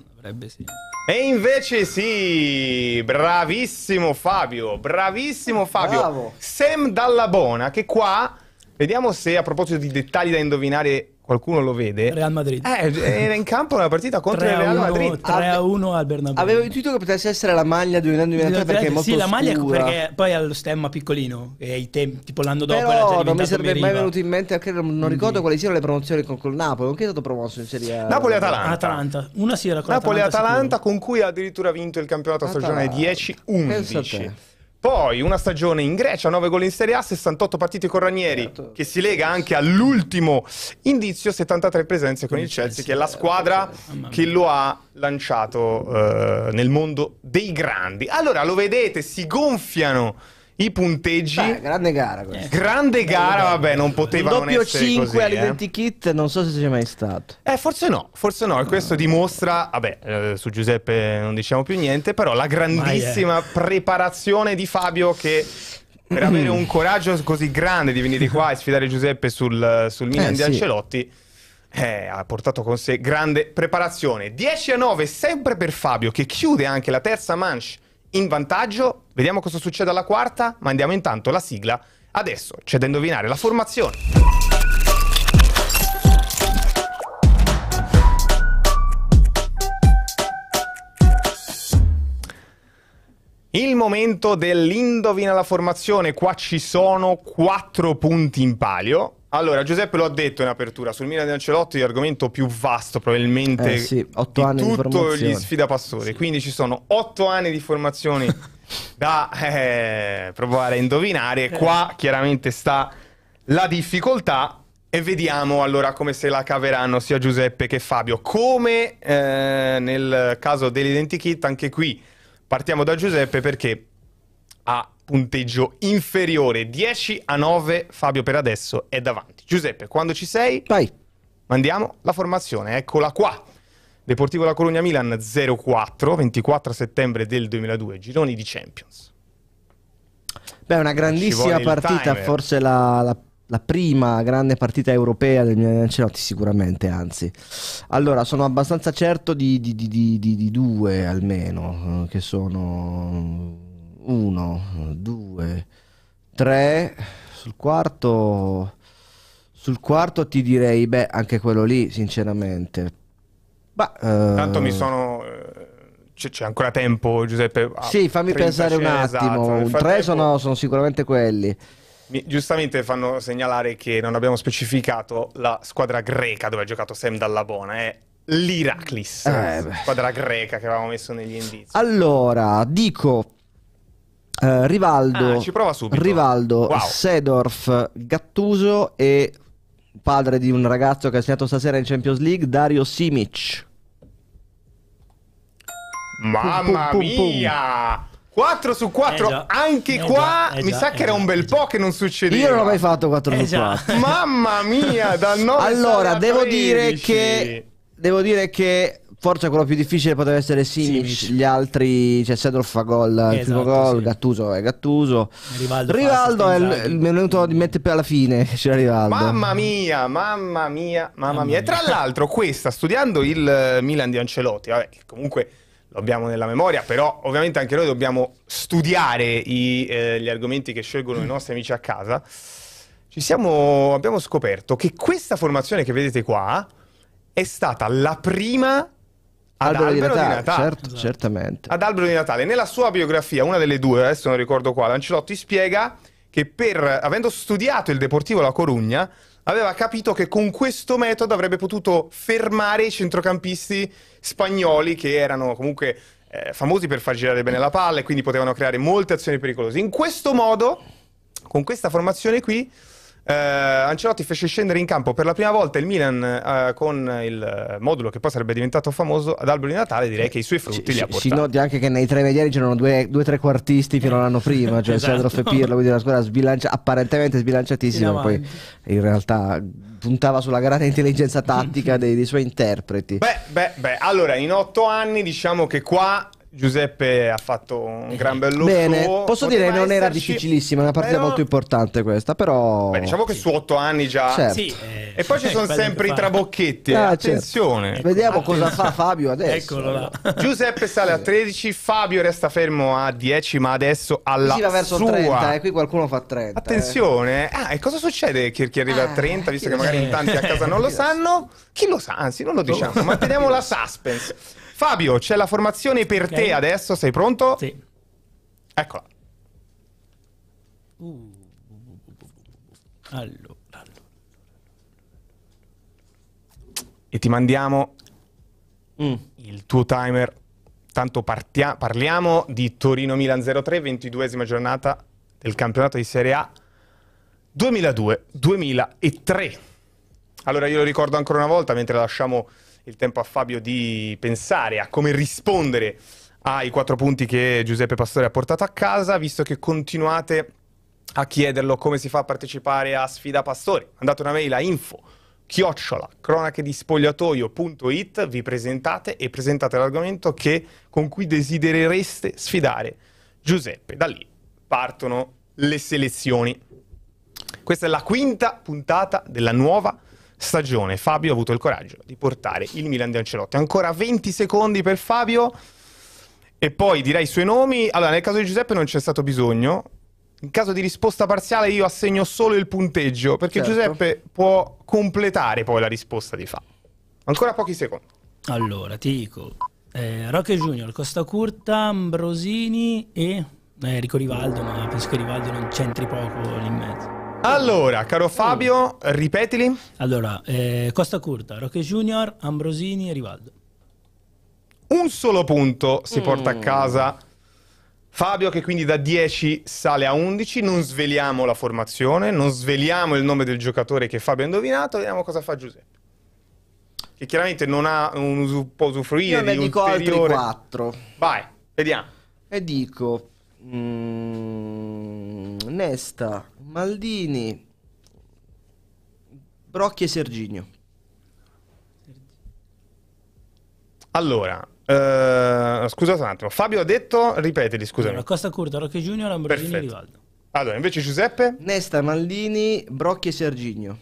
Speaker 1: Sì. E invece sì, bravissimo Fabio, bravissimo Fabio. Bravo. Sam Dalla Bona, che qua, vediamo se a proposito di dettagli da indovinare qualcuno lo vede. Real Madrid. Eh, era in campo una partita contro il Real Madrid. 3-1
Speaker 2: a al Bernabéu. Avevo intuito che potesse essere la maglia 2002-2003 perché è molto Sì, la maglia scura. perché
Speaker 3: poi ha lo stemma piccolino e i tempi, tipo l'anno dopo Però
Speaker 2: non mi sarebbe mai venuto in mente, anche non, ricordo mm. quali siano le promozioni con, col Napoli, non che è stato promosso in Serie A. Napoli-Atalanta.
Speaker 1: Atalanta. Una sì era con Napoli-Atalanta con cui ha addirittura vinto il campionato Atalanta. stagionale 10-11. Poi una stagione in Grecia, 9 gol in Serie A, 68 partite con Ranieri, certo. che si lega anche all'ultimo indizio, 73 presenze con il Chelsea, che è la eh, squadra che lo ha lanciato eh, nel mondo dei grandi. Allora lo vedete, si gonfiano i punteggi. Beh, grande gara questa. Eh, grande gara, vabbè, non poteva non essere così. Doppio 5 all'identi
Speaker 2: eh. non so se c'è mai stato.
Speaker 1: Eh, forse no, forse no. E questo dimostra, vabbè, eh, su Giuseppe non diciamo più niente, però la grandissima eh. preparazione di Fabio che per avere un coraggio così grande di venire qua e sfidare Giuseppe sul, sul Milan eh, di Ancelotti... Sì. Eh, ha portato con sé grande preparazione. 10 a 9 sempre per Fabio che chiude anche la terza manche in vantaggio. Vediamo cosa succede alla quarta, ma andiamo intanto la sigla. Adesso c'è da indovinare la formazione. Il momento dell'indovina la formazione, qua ci sono quattro punti in palio, allora, Giuseppe lo ha detto in apertura, sul Milan di Ancelotti è l'argomento più vasto probabilmente eh, sì, otto anni tutto di formazione. gli sfida passore, sì. quindi ci sono otto anni di formazioni da eh, provare a indovinare, eh. qua chiaramente sta la difficoltà e vediamo allora come se la caveranno sia Giuseppe che Fabio, come eh, nel caso dell'identikit anche qui partiamo da Giuseppe perché a punteggio inferiore. 10 a 9 Fabio per adesso è davanti. Giuseppe, quando ci sei? Vai. Mandiamo la formazione, eccola qua. Deportivo La Colonia Milan 04, 24 settembre del 2002, gironi di Champions. Beh, una grandissima partita, timer. forse
Speaker 2: la, la, la, prima grande partita europea del Milan Cerotti sicuramente, anzi. Allora, sono abbastanza certo di, di, di, di due almeno, eh, che sono 1, 2, 3. Sul quarto, sul quarto ti direi, beh, anche quello lì, sinceramente. Bah, eh... Tanto mi eh,
Speaker 1: sono... Eh, c'è, c'è ancora tempo, Giuseppe. Sì, fammi pensare un esatto, attimo. Esatto. Tre
Speaker 2: sono, sono sicuramente quelli.
Speaker 1: Mi, giustamente fanno segnalare che non abbiamo specificato la squadra greca dove ha giocato Sam Dallabona. È l'Iraklis, eh, squadra greca che avevamo messo negli indizi.
Speaker 2: Allora, dico Uh, Rivaldo, ah, Rivaldo wow. Sedorf, Gattuso e padre di un ragazzo che ha segnato stasera in Champions League, Dario
Speaker 1: Simic. Mamma pum, pum, pum, mia! 4 su 4, eh anche eh qua eh mi sa eh che era un eh bel po' che non succedeva. Io non l'ho mai fatto 4 su 4. Mamma mia, da 9 Allora, devo dire, che,
Speaker 2: devo dire che forse quello più difficile potrebbe essere Simic, Simic. gli altri cioè Sedor fa gol esatto, il primo gol sì. Gattuso è Gattuso Rivaldo, Rivaldo è il minuto di mettere alla fine c'era Rivaldo mamma
Speaker 1: mia mamma mia mamma mia e tra l'altro questa studiando il eh, Milan di Ancelotti vabbè comunque lo abbiamo nella memoria, però ovviamente anche noi dobbiamo studiare i, eh, gli argomenti che scelgono i nostri amici a casa. Siamo, abbiamo scoperto che questa formazione che vedete qua è stata la prima Albero, albero, di Natale, di Natale. Certo,
Speaker 2: esatto. certamente.
Speaker 1: Ad Albero di Natale. Nella sua biografia, una delle due, adesso non ricordo quale, Ancelotti spiega che per, avendo studiato il Deportivo La Corugna, aveva capito che con questo metodo avrebbe potuto fermare i centrocampisti spagnoli che erano comunque eh, famosi per far girare bene la palla e quindi potevano creare molte azioni pericolose. In questo modo, con questa formazione qui, eh, Ancelotti fece scendere in campo per la prima volta il Milan eh, con il modulo che poi sarebbe diventato famoso ad albero di Natale. Direi che i suoi frutti li ha portati. Si noti
Speaker 2: anche che nei tre mediani c'erano due, due tre quartisti fino all'anno prima, cioè esatto. Sedroff e quindi una squadra sbilancia, apparentemente sbilanciatissima, ma poi in realtà puntava sulla grande intelligenza tattica dei, dei suoi interpreti.
Speaker 1: Beh, beh, beh, allora in otto anni diciamo che qua Giuseppe ha fatto un gran bello Bene, suo. posso Poteva dire che non era difficilissima,
Speaker 2: una partita Però- molto importante questa, però... Beh, diciamo
Speaker 1: che su otto anni già... Certo. Sì, E poi eh, ci eh, sono sempre i trabocchetti. eh, Ah, certo. Attenzione. Vediamo cosa fa Fabio adesso. Eccolo là. Giuseppe sale a 13, Fabio resta fermo a 10, ma adesso alla sua... va verso sua. 30, eh,
Speaker 2: qui qualcuno fa 30. eh. Attenzione,
Speaker 1: ah, e cosa succede che chi arriva a 30, ah, visto che magari in tanti a casa non lo sanno? Chi lo sa? Anzi, non lo diciamo, manteniamo la suspense. Fabio, c'è la formazione per okay. te adesso, sei pronto? Sì. Eccola.
Speaker 3: Uh, allora, allora.
Speaker 1: E ti mandiamo mm. il tuo timer. Tanto partia- parliamo di Torino-Milan 03, 22esima giornata del campionato di Serie A 2002-2003. Allora io lo ricordo ancora una volta mentre lasciamo il tempo a Fabio di pensare a come rispondere ai quattro punti che Giuseppe Pastore ha portato a casa, visto che continuate a chiederlo come si fa a partecipare a Sfida Pastore. Mandate una mail a info chiocciola cronachedispogliatoio.it vi presentate e presentate l'argomento che, con cui desiderereste sfidare Giuseppe. Da lì partono le selezioni. Questa è la quinta puntata della nuova stagione Fabio ha avuto il coraggio di portare il Milan di Ancelotti. Ancora 20 secondi per Fabio e poi direi i suoi nomi. Allora, nel caso di Giuseppe non c'è stato bisogno. In caso di risposta parziale io assegno solo il punteggio perché certo. Giuseppe può completare poi la risposta di Fabio. Ancora pochi secondi.
Speaker 3: Allora, ti dico eh, Roque Junior, Costa Curta, Ambrosini e eh, Rico Rivaldo, ma penso che Rivaldo non c'entri poco lì in mezzo.
Speaker 1: Allora, caro Fabio, ripetili.
Speaker 3: Allora, eh, Costa Curta, Roque Junior, Ambrosini e Rivaldo.
Speaker 1: Un solo punto si mm. porta a mm. casa Fabio che quindi da 10 sale a 11, non sveliamo la formazione, non sveliamo il nome del giocatore che Fabio ha indovinato, vediamo cosa fa Giuseppe. Che chiaramente non ha un usu, può usufruire Io di ne dico ulteriore... altri
Speaker 2: 4. Vai, vediamo. E dico mm, Nesta, Maldini,
Speaker 1: Brocchi e Serginio. Allora, eh, scusa un attimo, Fabio ha detto, ripeteli, scusami. Allora, Costa Curta, Rocchi Junior, Ambrosini e Rivaldo. Allora, invece Giuseppe? Nesta, Maldini, Brocchi e Serginio.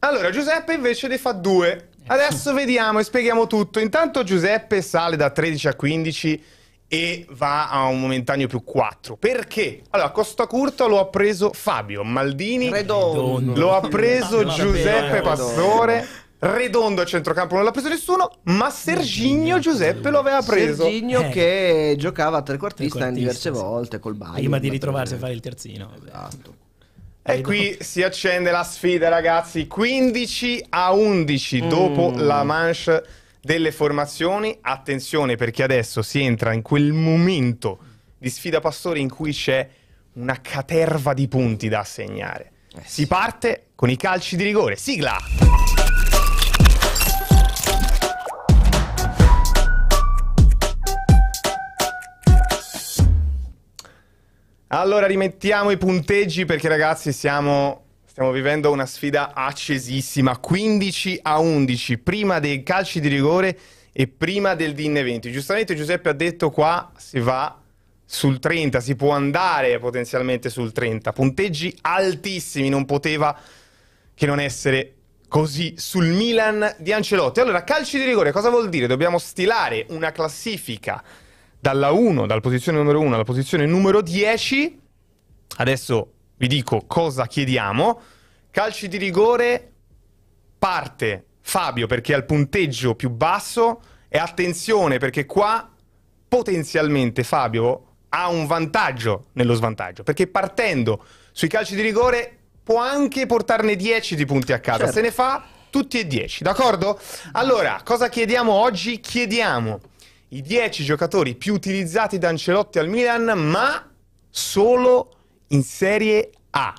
Speaker 1: Allora, Giuseppe invece ne fa due. Adesso vediamo e spieghiamo tutto. Intanto Giuseppe sale da 13 a 15 e va a un momentaneo più 4. Perché? Allora, Costa Curta lo ha preso Fabio Maldini, Redondo. lo ha preso Giuseppe Pastore. Redondo a centrocampo non l'ha preso nessuno, ma Serginio Giuseppe lo aveva preso. Serginio eh.
Speaker 2: che giocava a trequartista, in diverse
Speaker 3: sì.
Speaker 1: volte col Bayern. Prima di
Speaker 3: ritrovarsi a fare il terzino. Esatto.
Speaker 1: E qui si accende la sfida, ragazzi. 15 a 11 dopo mm. la manche delle formazioni. Attenzione perché adesso si entra in quel momento di sfida Pastore in cui c'è una caterva di punti da assegnare. Eh sì. Si parte con i calci di rigore. Sigla! Allora rimettiamo i punteggi perché ragazzi siamo Stiamo vivendo una sfida accesissima, 15 a 11, prima dei calci di rigore e prima del DIN 20. Giustamente Giuseppe ha detto qua si va sul 30, si può andare potenzialmente sul 30. Punteggi altissimi, non poteva che non essere così sul Milan di Ancelotti. Allora, calci di rigore, cosa vuol dire? Dobbiamo stilare una classifica dalla 1, dalla posizione numero 1 alla posizione numero 10. Adesso vi dico cosa chiediamo. Calci di rigore, parte Fabio perché ha il punteggio più basso e attenzione perché qua potenzialmente Fabio ha un vantaggio nello svantaggio perché partendo sui calci di rigore può anche portarne 10 di punti a casa, certo. se ne certo. fa tutti e 10, d'accordo? Allora, cosa chiediamo oggi? Chiediamo i 10 giocatori più utilizzati da Ancelotti al Milan, ma solo in Serie A.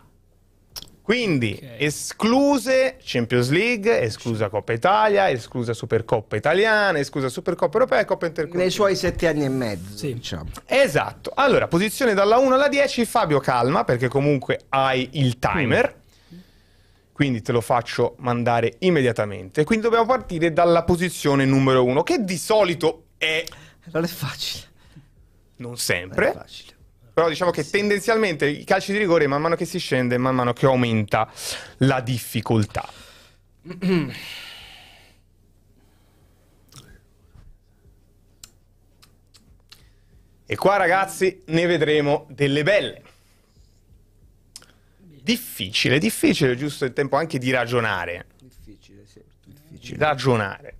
Speaker 1: Quindi okay. escluse Champions League, esclusa Coppa Italia, esclusa Supercoppa Italiana, esclusa Supercoppa Europea e Coppa Intercontinentale. Nei suoi sette anni e mezzo, sì. diciamo. Esatto. Allora, posizione dalla 1 alla 10, Fabio calma perché comunque hai il timer. Mm. Quindi te lo faccio mandare immediatamente. Quindi dobbiamo partire dalla posizione numero 1, che di solito è... Non è facile. Non sempre. Non è facile però diciamo che tendenzialmente i calci di rigore man mano che si scende, man mano che aumenta la difficoltà. E qua ragazzi ne vedremo delle belle. Difficile, difficile, giusto il tempo anche di ragionare. Difficile, sì. Certo, difficile. Ragionare.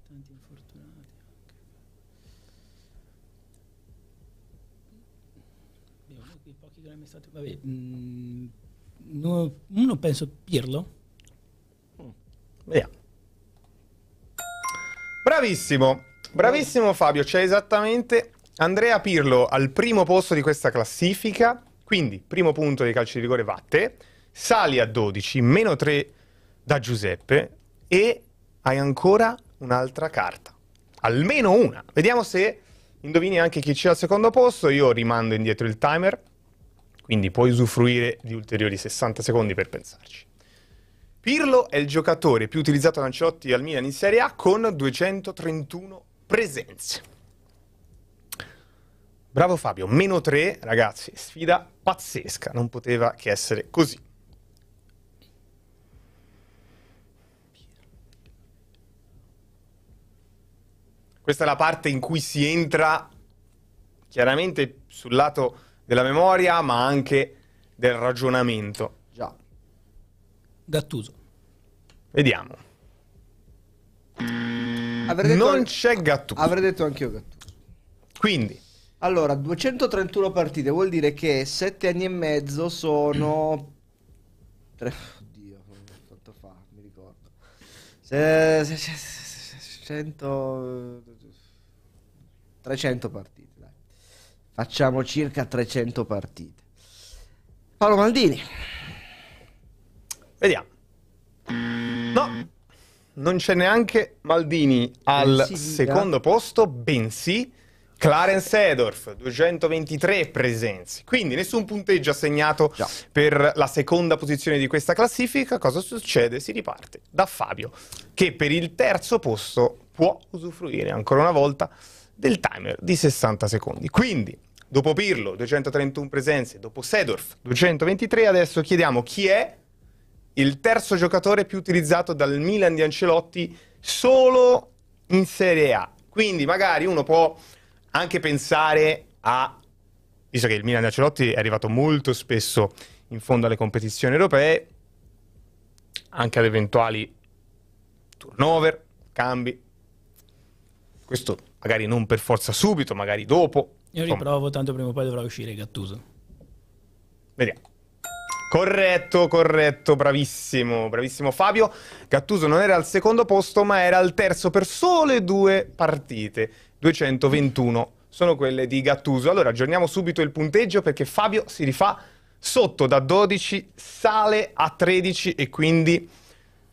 Speaker 3: vabbè, mh, mm, uno penso Pirlo.
Speaker 1: Mm, vediamo. Bravissimo, bravissimo Fabio, c'è esattamente Andrea Pirlo al primo posto di questa classifica, quindi primo punto dei calci di rigore va a te, sali a 12, meno 3 da Giuseppe e hai ancora un'altra carta, almeno una. Vediamo se indovini anche chi c'è al secondo posto, io rimando indietro il timer quindi puoi usufruire di ulteriori 60 secondi per pensarci. Pirlo è il giocatore più utilizzato da Ancelotti al Milan in Serie A con 231 presenze. Bravo Fabio, meno 3, ragazzi, sfida pazzesca, non poteva che essere così. Questa è la parte in cui si entra chiaramente sul lato della memoria, ma anche del ragionamento. Già. Gattuso. Vediamo. Non an-
Speaker 3: c'è
Speaker 2: Gattuso. Avrei detto anch'io Gattuso. Quindi. Allora, 231 partite vuol dire che 7 anni e mezzo sono... Tre... Oddio, quanto fa, mi ricordo. Se... 100... 300 partite. Facciamo circa 300
Speaker 1: partite. Paolo Maldini. Vediamo. No, non c'è neanche Maldini al secondo posto, bensì Clarence Edorf, 223 presenze. Quindi nessun punteggio assegnato Già. per la seconda posizione di questa classifica. Cosa succede? Si riparte da Fabio, che per il terzo posto può usufruire ancora una volta del timer di 60 secondi. Quindi dopo Pirlo 231 presenze, dopo Sedorf 223, adesso chiediamo chi è il terzo giocatore più utilizzato dal Milan di Ancelotti solo in Serie A. Quindi magari uno può anche pensare a, visto che il Milan di Ancelotti è arrivato molto spesso in fondo alle competizioni europee, anche ad eventuali turnover, cambi. Questo magari non per forza subito, magari dopo,
Speaker 3: io riprovo, tanto prima o poi dovrà uscire Gattuso.
Speaker 1: Vediamo. Corretto, corretto, bravissimo, bravissimo Fabio. Gattuso non era al secondo posto, ma era al terzo per sole due partite. 221 sono quelle di Gattuso. Allora aggiorniamo subito il punteggio perché Fabio si rifà sotto da 12, sale a 13 e quindi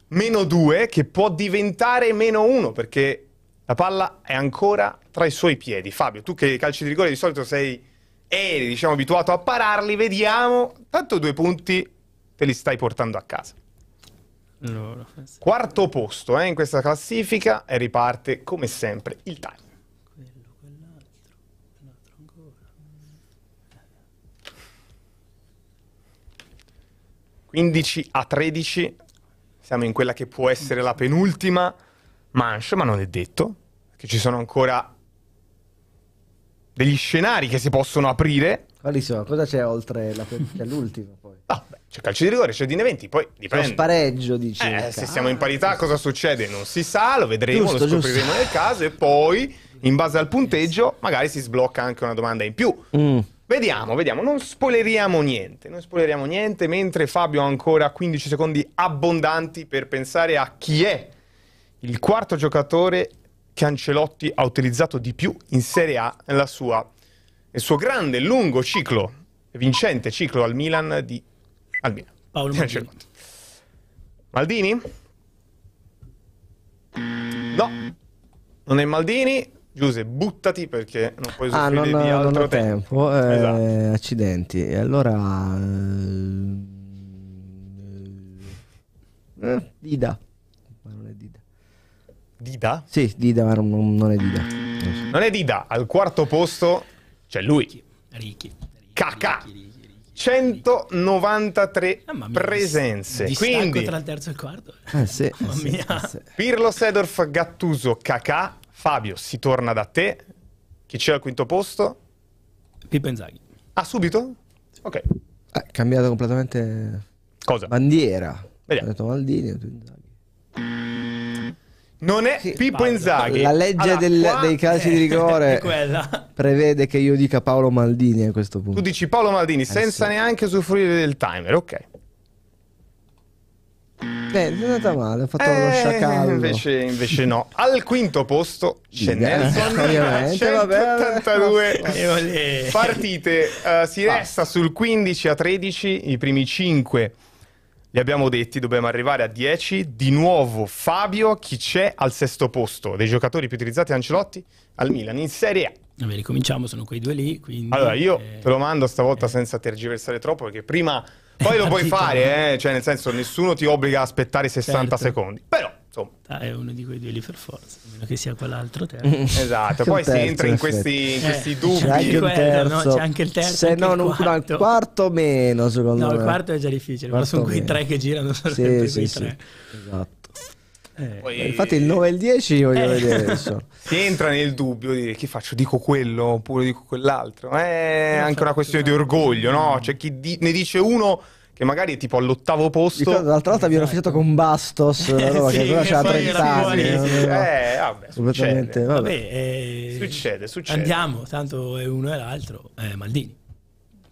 Speaker 1: meno 2 che può diventare meno 1 perché la palla è ancora tra i suoi piedi. Fabio, tu che i calci di rigore di solito sei eri, diciamo, abituato a pararli, vediamo. Tanto due punti te li stai portando a casa. Allora. Eh, Quarto posto eh, in questa classifica e riparte come sempre il time. Quindi a 13 siamo in quella che può essere la penultima Manche, ma non è detto, che ci sono ancora degli scenari che si possono aprire. Quali sono? Cosa c'è oltre la... c'è l'ultimo poi? No, ah, beh, c'è calcio di rigore, c'è Dine 20, poi dipende. Lo spareggio, dice. Eh, se ah, siamo in parità ah, cosa succede? Non si sa, lo vedremo, giusto, lo scopriremo giusto. nel caso e poi, in base al punteggio, magari si sblocca anche una domanda in più. Mm. Vediamo, vediamo, non spoileriamo niente, non spoileriamo niente, mentre Fabio ha ancora 15 secondi abbondanti per pensare a chi è il quarto giocatore che Ancelotti ha utilizzato di più in Serie A nella sua, nel suo grande, lungo ciclo, vincente ciclo al Milan di, al Milan, Paolo di Maldini. Maldini? No, non è Maldini. Giuseppe, buttati perché non puoi usare ah, non, di altro non ho tempo. tempo.
Speaker 2: Esatto. Eh, esatto. Accidenti. E allora... Eh, eh Ida. Dida? Sì, Dida, ma non, non è
Speaker 1: Dida. Non, è Dida. Al quarto posto c'è lui. Ricky. Cacà. 193 mia, presenze. Quindi tra il
Speaker 3: terzo e il quarto.
Speaker 1: Eh, eh sì, eh, Mamma sì, mia. Sì. Pirlo, Sedorf, Gattuso, Kakà, Fabio, si torna da te. Chi c'è al quinto posto? Pippo Inzaghi. Ah, subito? Ok.
Speaker 2: È eh, cambiata completamente... Cosa? Bandiera. Vediamo. Ho detto Maldini.
Speaker 1: Non è sì, Pippo Paolo. Inzaghi. La legge allora, del, dei calci di rigore
Speaker 2: prevede che io dica Paolo Maldini a questo punto.
Speaker 1: Tu dici Paolo Maldini eh senza sì. neanche usufruire del timer, ok. Beh, è andata male, ho fatto eh, lo sciacallo. Invece, invece no. Al quinto posto c'è Nelson, ovviamente, 182 vabbè. partite. Uh, si resta sul 15 a 13, i primi 5 li abbiamo detti, dobbiamo arrivare a 10. Di nuovo Fabio, chi c'è al sesto posto dei giocatori più utilizzati Ancelotti al Milan in Serie A. Vabbè, ricominciamo, sono quei due lì. Quindi, allora, io eh, te lo mando stavolta eh, senza tergiversare troppo, perché prima... Poi lo puoi fare, eh? cioè nel senso nessuno ti obbliga a aspettare 60 certo. secondi. Però insomma. Ah, è uno di quei due lì per forza, a meno che sia quell'altro terzo. Mm. esatto, poi terzo, si entra in questi, in eh, questi eh, dubbi. C'è anche, quello, terzo, no? c'è anche, il terzo. Se non un
Speaker 2: quarto. quarto. meno, secondo no, me. No, il quarto è già difficile, quarto ma sono meno. quei tre che girano sarebbero sì, sì, sì, tre.
Speaker 1: Esatto. Eh, Poi... Eh, infatti
Speaker 2: il 9 e il 10
Speaker 1: voglio eh. vedere adesso. Si entra nel dubbio di che faccio, dico quello oppure dico quell'altro. Eh, è anche una questione di esatto. orgoglio, no? Mm. C'è chi di- ne dice uno che magari è tipo all'ottavo posto.
Speaker 2: L'altra volta vi ero fidato con Bastos, eh, la roba sì, che però c'ha 30 anni. Eh,
Speaker 1: vabbè, succede. Vabbè,
Speaker 3: eh, succede, succede. Andiamo,
Speaker 1: tanto è uno e l'altro. Eh, Maldini.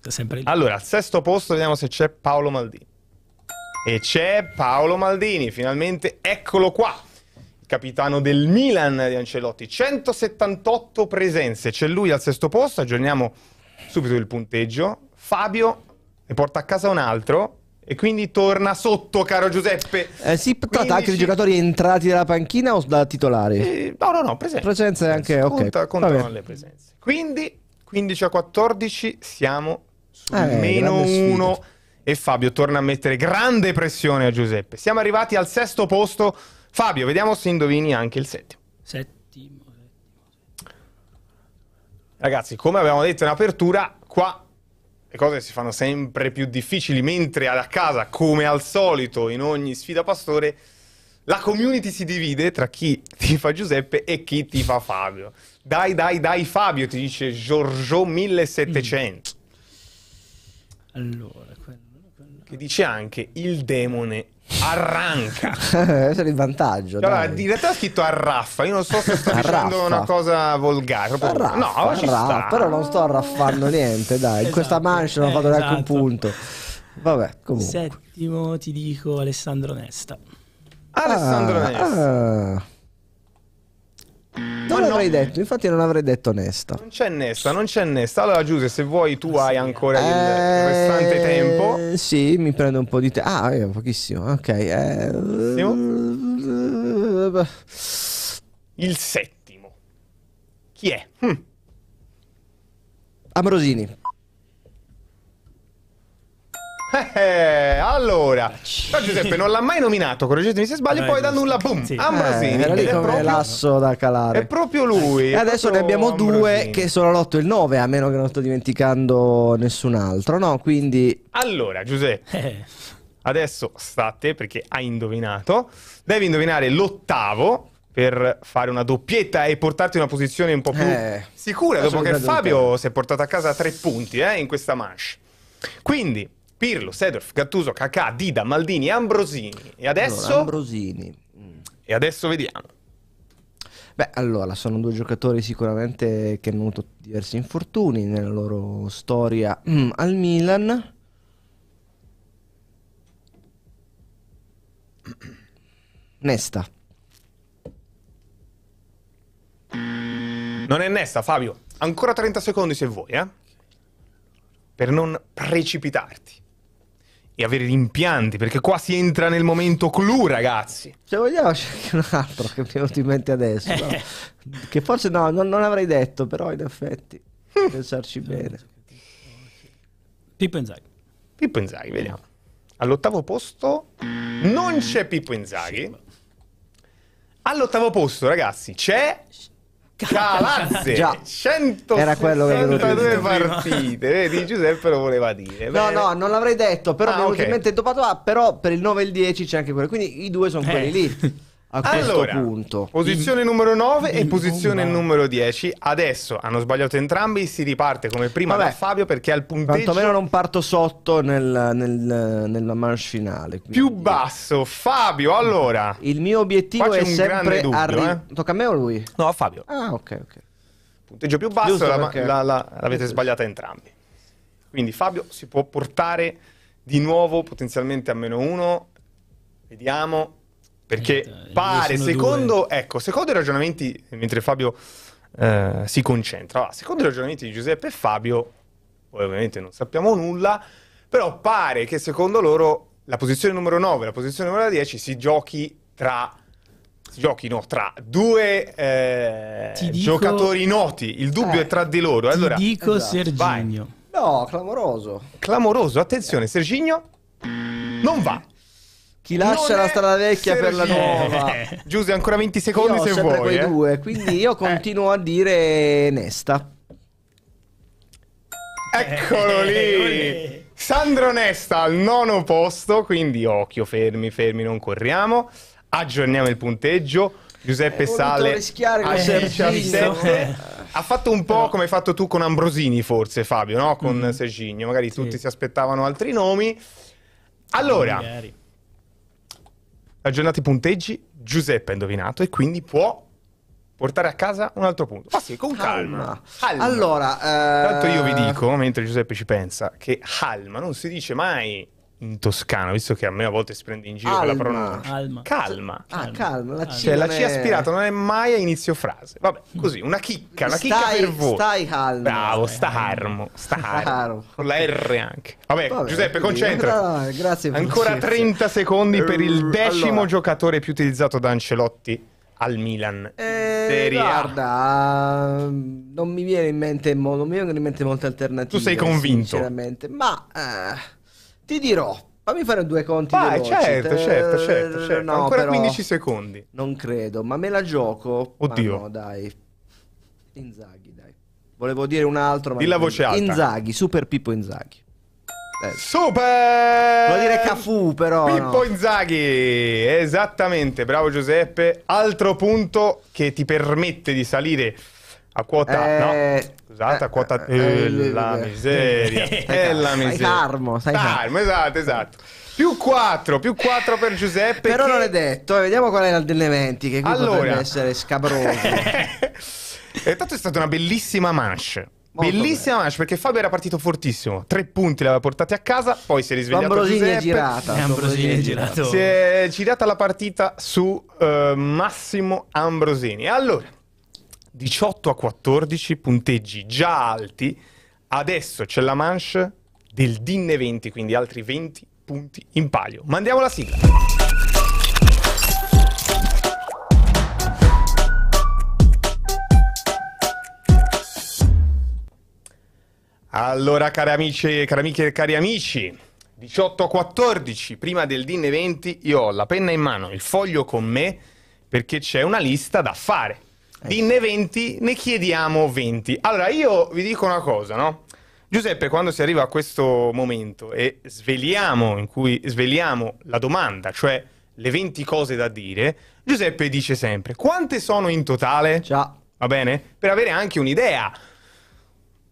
Speaker 1: sempre lì. Allora, al sesto posto vediamo se c'è Paolo Maldini. E c'è Paolo Maldini, finalmente eccolo qua. Il capitano del Milan di Ancelotti, 178 presenze. C'è lui al sesto posto, aggiorniamo subito il punteggio. Fabio ne porta a casa un altro e quindi torna sotto, caro Giuseppe. Eh, si tratta 15... anche di
Speaker 2: giocatori entrati dalla panchina o da titolari? Eh, no, no, no, presenza.
Speaker 1: Presenza anche, ok. Conta, contano le presenze. Quindi 15 a 14 siamo
Speaker 3: su eh, meno 1
Speaker 1: e Fabio torna a mettere grande pressione a Giuseppe. Siamo arrivati al sesto posto. Fabio, vediamo se indovini anche il settimo.
Speaker 3: Settimo.
Speaker 1: Ragazzi, come avevamo detto in apertura, qua le cose si fanno sempre più difficili, mentre a casa, come al solito, in ogni sfida pastore, la community si divide tra chi ti fa Giuseppe e chi ti fa Fabio. Dai, dai, dai Fabio, ti dice Giorgio 1700. Mm. Allora che dice anche il demone arranca.
Speaker 2: Questo eh, è il vantaggio. Allora, in
Speaker 1: realtà ha scritto arraffa, io non so se sto dicendo una cosa volgare. Proprio... Arraffa, no, arraffa, però
Speaker 2: non sto arraffando niente, dai. Esatto, in questa esatto. mancia non ho fatto eh, neanche esatto. un punto. Vabbè, comunque.
Speaker 3: Settimo ti dico Alessandro Nesta.
Speaker 1: Alessandro ah,
Speaker 2: Nesta. Ah.
Speaker 4: Mm, non Ma l'avrei
Speaker 2: no. detto, infatti non avrei detto Nesta. Non
Speaker 1: c'è Nesta, non c'è Nesta. Allora Giuse, se vuoi tu hai ancora il restante eh, tempo.
Speaker 2: Sì, mi prendo un po' di tempo. Ah, eh, pochissimo, ok. Eh,
Speaker 4: il settimo.
Speaker 2: Chi è? Hm. Ambrosini.
Speaker 1: Eh, allora, no, Giuseppe non l'ha mai nominato, correggetemi se sbaglio, no, eh, poi da nulla, boom, sì. Ambrosini. Eh, era lì come proprio,
Speaker 2: l'asso da calare. È proprio
Speaker 1: lui. E adesso ne abbiamo Ambrosini. due che
Speaker 2: sono l'8 e il 9, a meno che non sto dimenticando nessun altro, no? Quindi...
Speaker 1: Allora, Giuseppe... Eh. Adesso state perché hai indovinato. Devi indovinare l'ottavo per fare una doppietta e portarti in una posizione un po' più eh, sicura dopo che Fabio si è portato a casa tre punti eh, in questa manche. Quindi Pirlo, Sedorf, Gattuso, Cacà, Dida, Maldini, Ambrosini. E adesso... Allora, Ambrosini. E adesso vediamo.
Speaker 2: Beh, allora, sono due giocatori sicuramente che hanno avuto diversi infortuni nella loro storia mm, al Milan. Nesta.
Speaker 1: Non è Nesta, Fabio. Ancora 30 secondi se vuoi, eh? Per non precipitarti e avere gli impianti, perché qua si entra nel momento clou, ragazzi. Se
Speaker 2: cioè, vogliamo c'è anche un altro che mi è venuto in mente adesso, no? Eh. che forse no, non, non, avrei detto, però in effetti, pensarci bene.
Speaker 1: Pippo Inzaghi. Pippo Inzaghi, vediamo. All'ottavo posto non c'è Pippo Inzaghi. All'ottavo posto, ragazzi, c'è Calazze, Già. detto partite. Vedi, Giuseppe lo voleva dire. No, Beh. no,
Speaker 2: non l'avrei detto, però ah, okay. mente dopo, ah, però per il 9 e il 10 c'è anche quello.
Speaker 1: Quindi i due sono eh. quelli lì. a allora, questo punto. Posizione il, numero 9 il, e posizione oh, numero 10. Adesso hanno sbagliato entrambi, si riparte come prima Vabbè, da Fabio perché al punteggio... Quantomeno
Speaker 2: non parto sotto nel, nel, nella manche finale. Quindi. Più
Speaker 1: basso, Fabio, allora... Il mio obiettivo è sempre... Dubbio, arri- eh? Tocca a me o lui? No, a Fabio. Ah, ok, ok. Punteggio più basso, Giusto, la, perché... la, la, l'avete sbagliata entrambi. Quindi Fabio si può portare di nuovo potenzialmente a meno 1. Vediamo. Perché Niente, pare, secondo, ecco, secondo, i ragionamenti, mentre Fabio eh, si concentra, secondo i ragionamenti di Giuseppe e Fabio, poi ovviamente non sappiamo nulla, però pare che secondo loro la posizione numero 9 e la posizione numero 10 si giochi tra giochino tra due eh, dico, giocatori noti. Il dubbio eh, è tra di loro. Allora, ti dico esatto. Serginio. No, clamoroso. Clamoroso, attenzione, Serginio non va. Chi lascia non la strada vecchia per la nuova? Eh, Giuseppe, ancora 20 secondi se vuoi. Quei eh. due, quindi io eh. continuo a dire Nesta. Eccolo lì. Sandro Nesta al nono posto, quindi occhio, fermi, fermi, non corriamo. Aggiorniamo il punteggio. Giuseppe eh, Sale a 17. ha fatto un po' come hai fatto tu con Ambrosini, forse Fabio, no? Con mm. Serginio. Magari sì. tutti si aspettavano altri nomi. Allora, Magari aggiornati i punteggi, Giuseppe ha indovinato e quindi può portare a casa un altro punto. Ma sì, con calma. Allora,
Speaker 2: eh... tanto io vi eh, dico,
Speaker 1: mentre Giuseppe ci pensa, che calma non si dice mai in toscano, visto che a me a volte si prende in giro Alma. quella pronuncia. Alma. Calma. Ah, calma. La C, cioè, la C aspirata non è mai a inizio frase. Vabbè, mm. così, una chicca, una stai, chicca per voi. Stai calmo. Bravo, stai calmo. Sta calmo. Con la R anche. Vabbè, Vabbè Giuseppe, concentra. No, no, grazie. Ancora 30 secondi per il eh, decimo allora. giocatore più utilizzato da Ancelotti al Milan. Eh, guarda,
Speaker 2: non mi, viene in mente, non mi vengono in mente molte alternative. Tu sei convinto? Sinceramente, ma... Eh ti dirò, fammi fare due conti Vai, veloci. certo, eh, certo, certo, certo. No, Ancora però, 15 secondi. Non credo, ma me la gioco. Oddio. no, dai. Inzaghi, dai. Volevo dire un altro, ma... Dilla voce alta. Inzaghi, Super Pippo Inzaghi.
Speaker 1: Eh. Super! Vuol dire Cafu, però. Pippo no. Inzaghi, esattamente, bravo Giuseppe. Altro punto che ti permette di salire a quota. Eh... No. Scusate, eh, quota... Eh, eh, eh la eh, miseria. È la miseria. Sai carmo, sai carmo. Esatto, esatto. Più 4, più 4 per Giuseppe. Però che... non è detto, vediamo qual è delle 20, che qui allora... potrebbe essere scabroso. e tanto è stata una bellissima manche. Molto Bellissima manche, perché Fabio era partito fortissimo. Tre punti l'aveva portati a casa, poi si è risvegliato. Ambrosini è girata. Ambrosini è girato. Si è girata la partita su uh, Massimo Ambrosini. Allora, 18 a 14 punteggi già alti, adesso c'è la manche del Dinne 20, quindi altri 20 punti in palio. Mandiamo la sigla. Allora, cari amici, cari amiche e cari amici, 18 a 14, prima del DIN 20, io ho la penna in mano, il foglio con me, perché c'è una lista da fare di ne 20 ne chiediamo 20. Allora, io vi dico una cosa, no? Giuseppe, quando si arriva a questo momento e sveliamo, in cui sveliamo la domanda, cioè le 20 cose da dire, Giuseppe dice sempre quante sono in totale? Già. Va bene? Per avere anche un'idea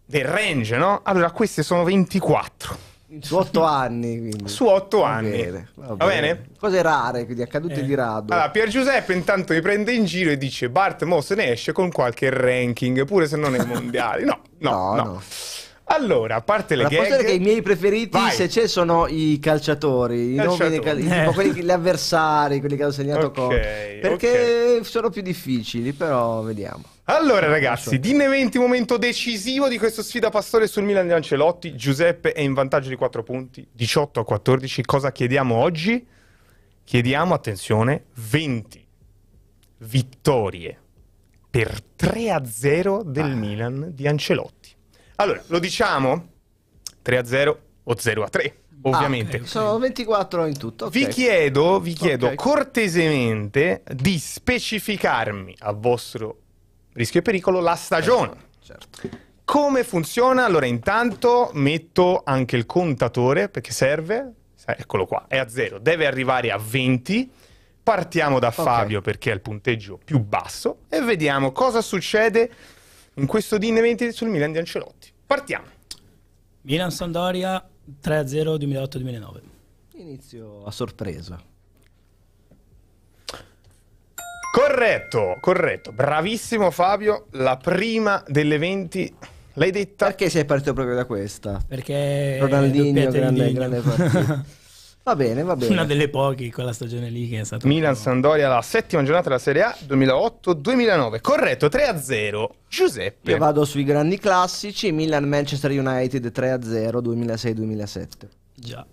Speaker 1: del range, no? Allora, queste sono 24. Su otto anni, quindi. Su otto va anni. Bene, va, va bene. bene. Cose rare, quindi accadute eh. di rado. Allora, Pier Giuseppe intanto mi prende in giro e dice Bart Mo se ne esce con qualche ranking, pure se non è mondiale. No, no, no. no. no. Allora, a parte le La gag... che i miei
Speaker 2: preferiti, Vai. se c'è, sono i calciatori, calciatori. I nomi cal... eh. quelli, gli avversari,
Speaker 1: quelli che hanno segnato okay, con... Perché okay. sono più difficili, però vediamo. Allora ragazzi, Dinne 20, momento decisivo di questa sfida Pastore sul Milan di Ancelotti. Giuseppe è in vantaggio di 4 punti, 18 a 14. Cosa chiediamo oggi? Chiediamo, attenzione, 20 vittorie per 3 a 0 del ah. Milan di Ancelotti. Allora, lo diciamo? 3 a 0 o 0 a 3, ah, ovviamente. Ah, okay. Sono 24 in tutto. Okay. Vi chiedo, vi chiedo okay. cortesemente di specificarmi a vostro rischio e pericolo, la certo, stagione. Certo. Come funziona? Allora, intanto metto anche il contatore perché serve. Eccolo qua, è a zero, deve arrivare a 20. Partiamo da okay. Fabio perché è il punteggio più basso e vediamo cosa succede in questo DIN 20 sul Milan di Ancelotti. Partiamo. Milan
Speaker 3: Sandoria 3-0 2008-2009.
Speaker 2: Inizio a sorpresa.
Speaker 1: Corretto, corretto. Bravissimo Fabio, la prima delle 20 l'hai detta. Perché sei partito proprio da questa?
Speaker 2: Perché
Speaker 1: Ronaldinho, grande, grande partita.
Speaker 3: Va
Speaker 1: bene, va bene. Una
Speaker 3: delle poche quella stagione lì che è stata.
Speaker 1: Milan Sandoria, la settima giornata della Serie A 2008-2009. Corretto, 3-0. Giuseppe. Io
Speaker 2: vado sui grandi classici, Milan Manchester United 3-0 2006-2007.
Speaker 1: Già.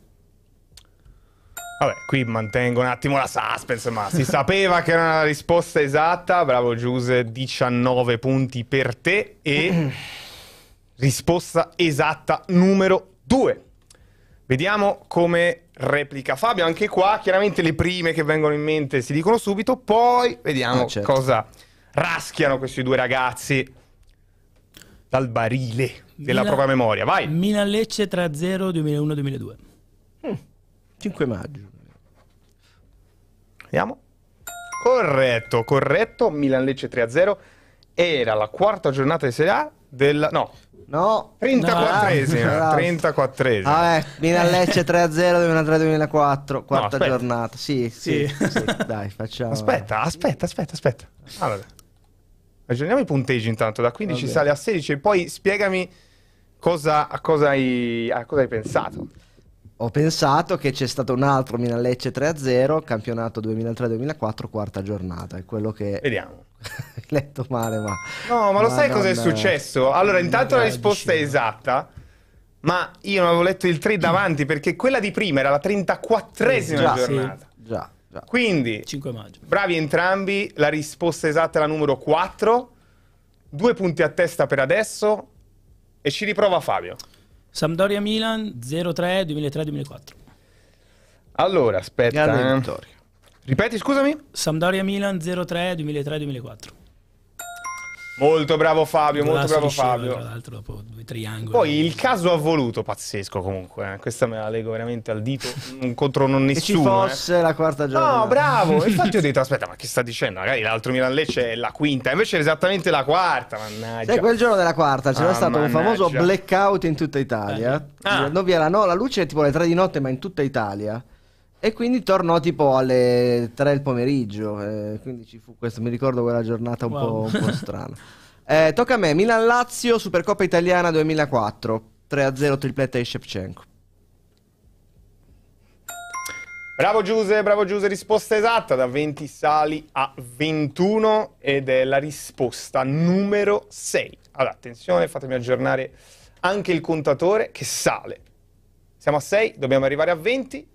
Speaker 1: Vabbè, qui mantengo un attimo la suspense, ma si sapeva che era una risposta esatta. Bravo Giuse, 19 punti per te e risposta esatta numero 2. Vediamo come replica Fabio. Anche qua, chiaramente le prime che vengono in mente si dicono subito, poi vediamo ah, certo. cosa raschiano questi due ragazzi dal barile della Mila... propria memoria. Vai! Milan Lecce tra 0
Speaker 3: 2001-2002. Mm. 5 maggio.
Speaker 1: Vediamo. Corretto, corretto. Milan Lecce 3-0. Era la quarta giornata di Serie A della... No. No. 34esima. No. 34esima.
Speaker 2: Vabbè, Milan Lecce 3-0 2003-2004. Quarta no, giornata. Sì, sì. sì. sì.
Speaker 1: Dai, facciamo. Aspetta, aspetta, aspetta, aspetta. Allora. Ragioniamo i punteggi intanto. Da 15 sale a 16 e poi spiegami cosa, a, cosa hai, a cosa hai pensato
Speaker 2: ho pensato che c'è stato un altro Milan Lecce 3-0, campionato 2003-2004, quarta giornata. È quello che. Vediamo. Hai letto male, ma.
Speaker 1: No, ma lo sai cosa è successo? Allora, intanto la risposta è esatta. Ma io non avevo letto il 3 davanti perché quella di prima era la 34esima già, giornata. Sì, già, già. Quindi, 5 maggio. bravi entrambi, la risposta esatta è la numero 4. Due punti a testa per adesso e ci riprova Fabio. Sampdoria Milan
Speaker 3: 03 2003 2004.
Speaker 1: Allora, aspetta. eh.
Speaker 3: Ripeti, scusami? Sampdoria Milan 03 2003 2004.
Speaker 1: Molto bravo Fabio, molto bravo Fabio. Tra l'altro dopo due triangoli. Poi il caso ha voluto, pazzesco comunque, eh. questa me la leggo veramente al dito contro non nessuno. Se eh. ci fosse eh. la quarta giornata. No, bravo, infatti ho detto aspetta ma che sta dicendo? Magari l'altro Milan Lecce è la quinta, invece era esattamente la quarta, mannaggia. Sai, quel
Speaker 2: giorno della quarta c'era ah, stato mannaggia. un famoso blackout in tutta Italia. Eh. Ah. Non vi era no, la luce è tipo le tre di notte ma in tutta Italia. E quindi tornò tipo alle 3 del pomeriggio, eh, quindi ci fu questo, mi ricordo quella giornata un, wow. po', un po' strana. Eh, tocca a me, Milan-Lazio, Supercoppa Italiana 2004, 3-0 tripletta di Shevchenko.
Speaker 1: Bravo Giuse, bravo Giuse, risposta esatta da 20 sali a 21 ed è la risposta numero 6. Allora, attenzione, fatemi aggiornare anche il contatore che sale. Siamo a 6, dobbiamo arrivare a 20.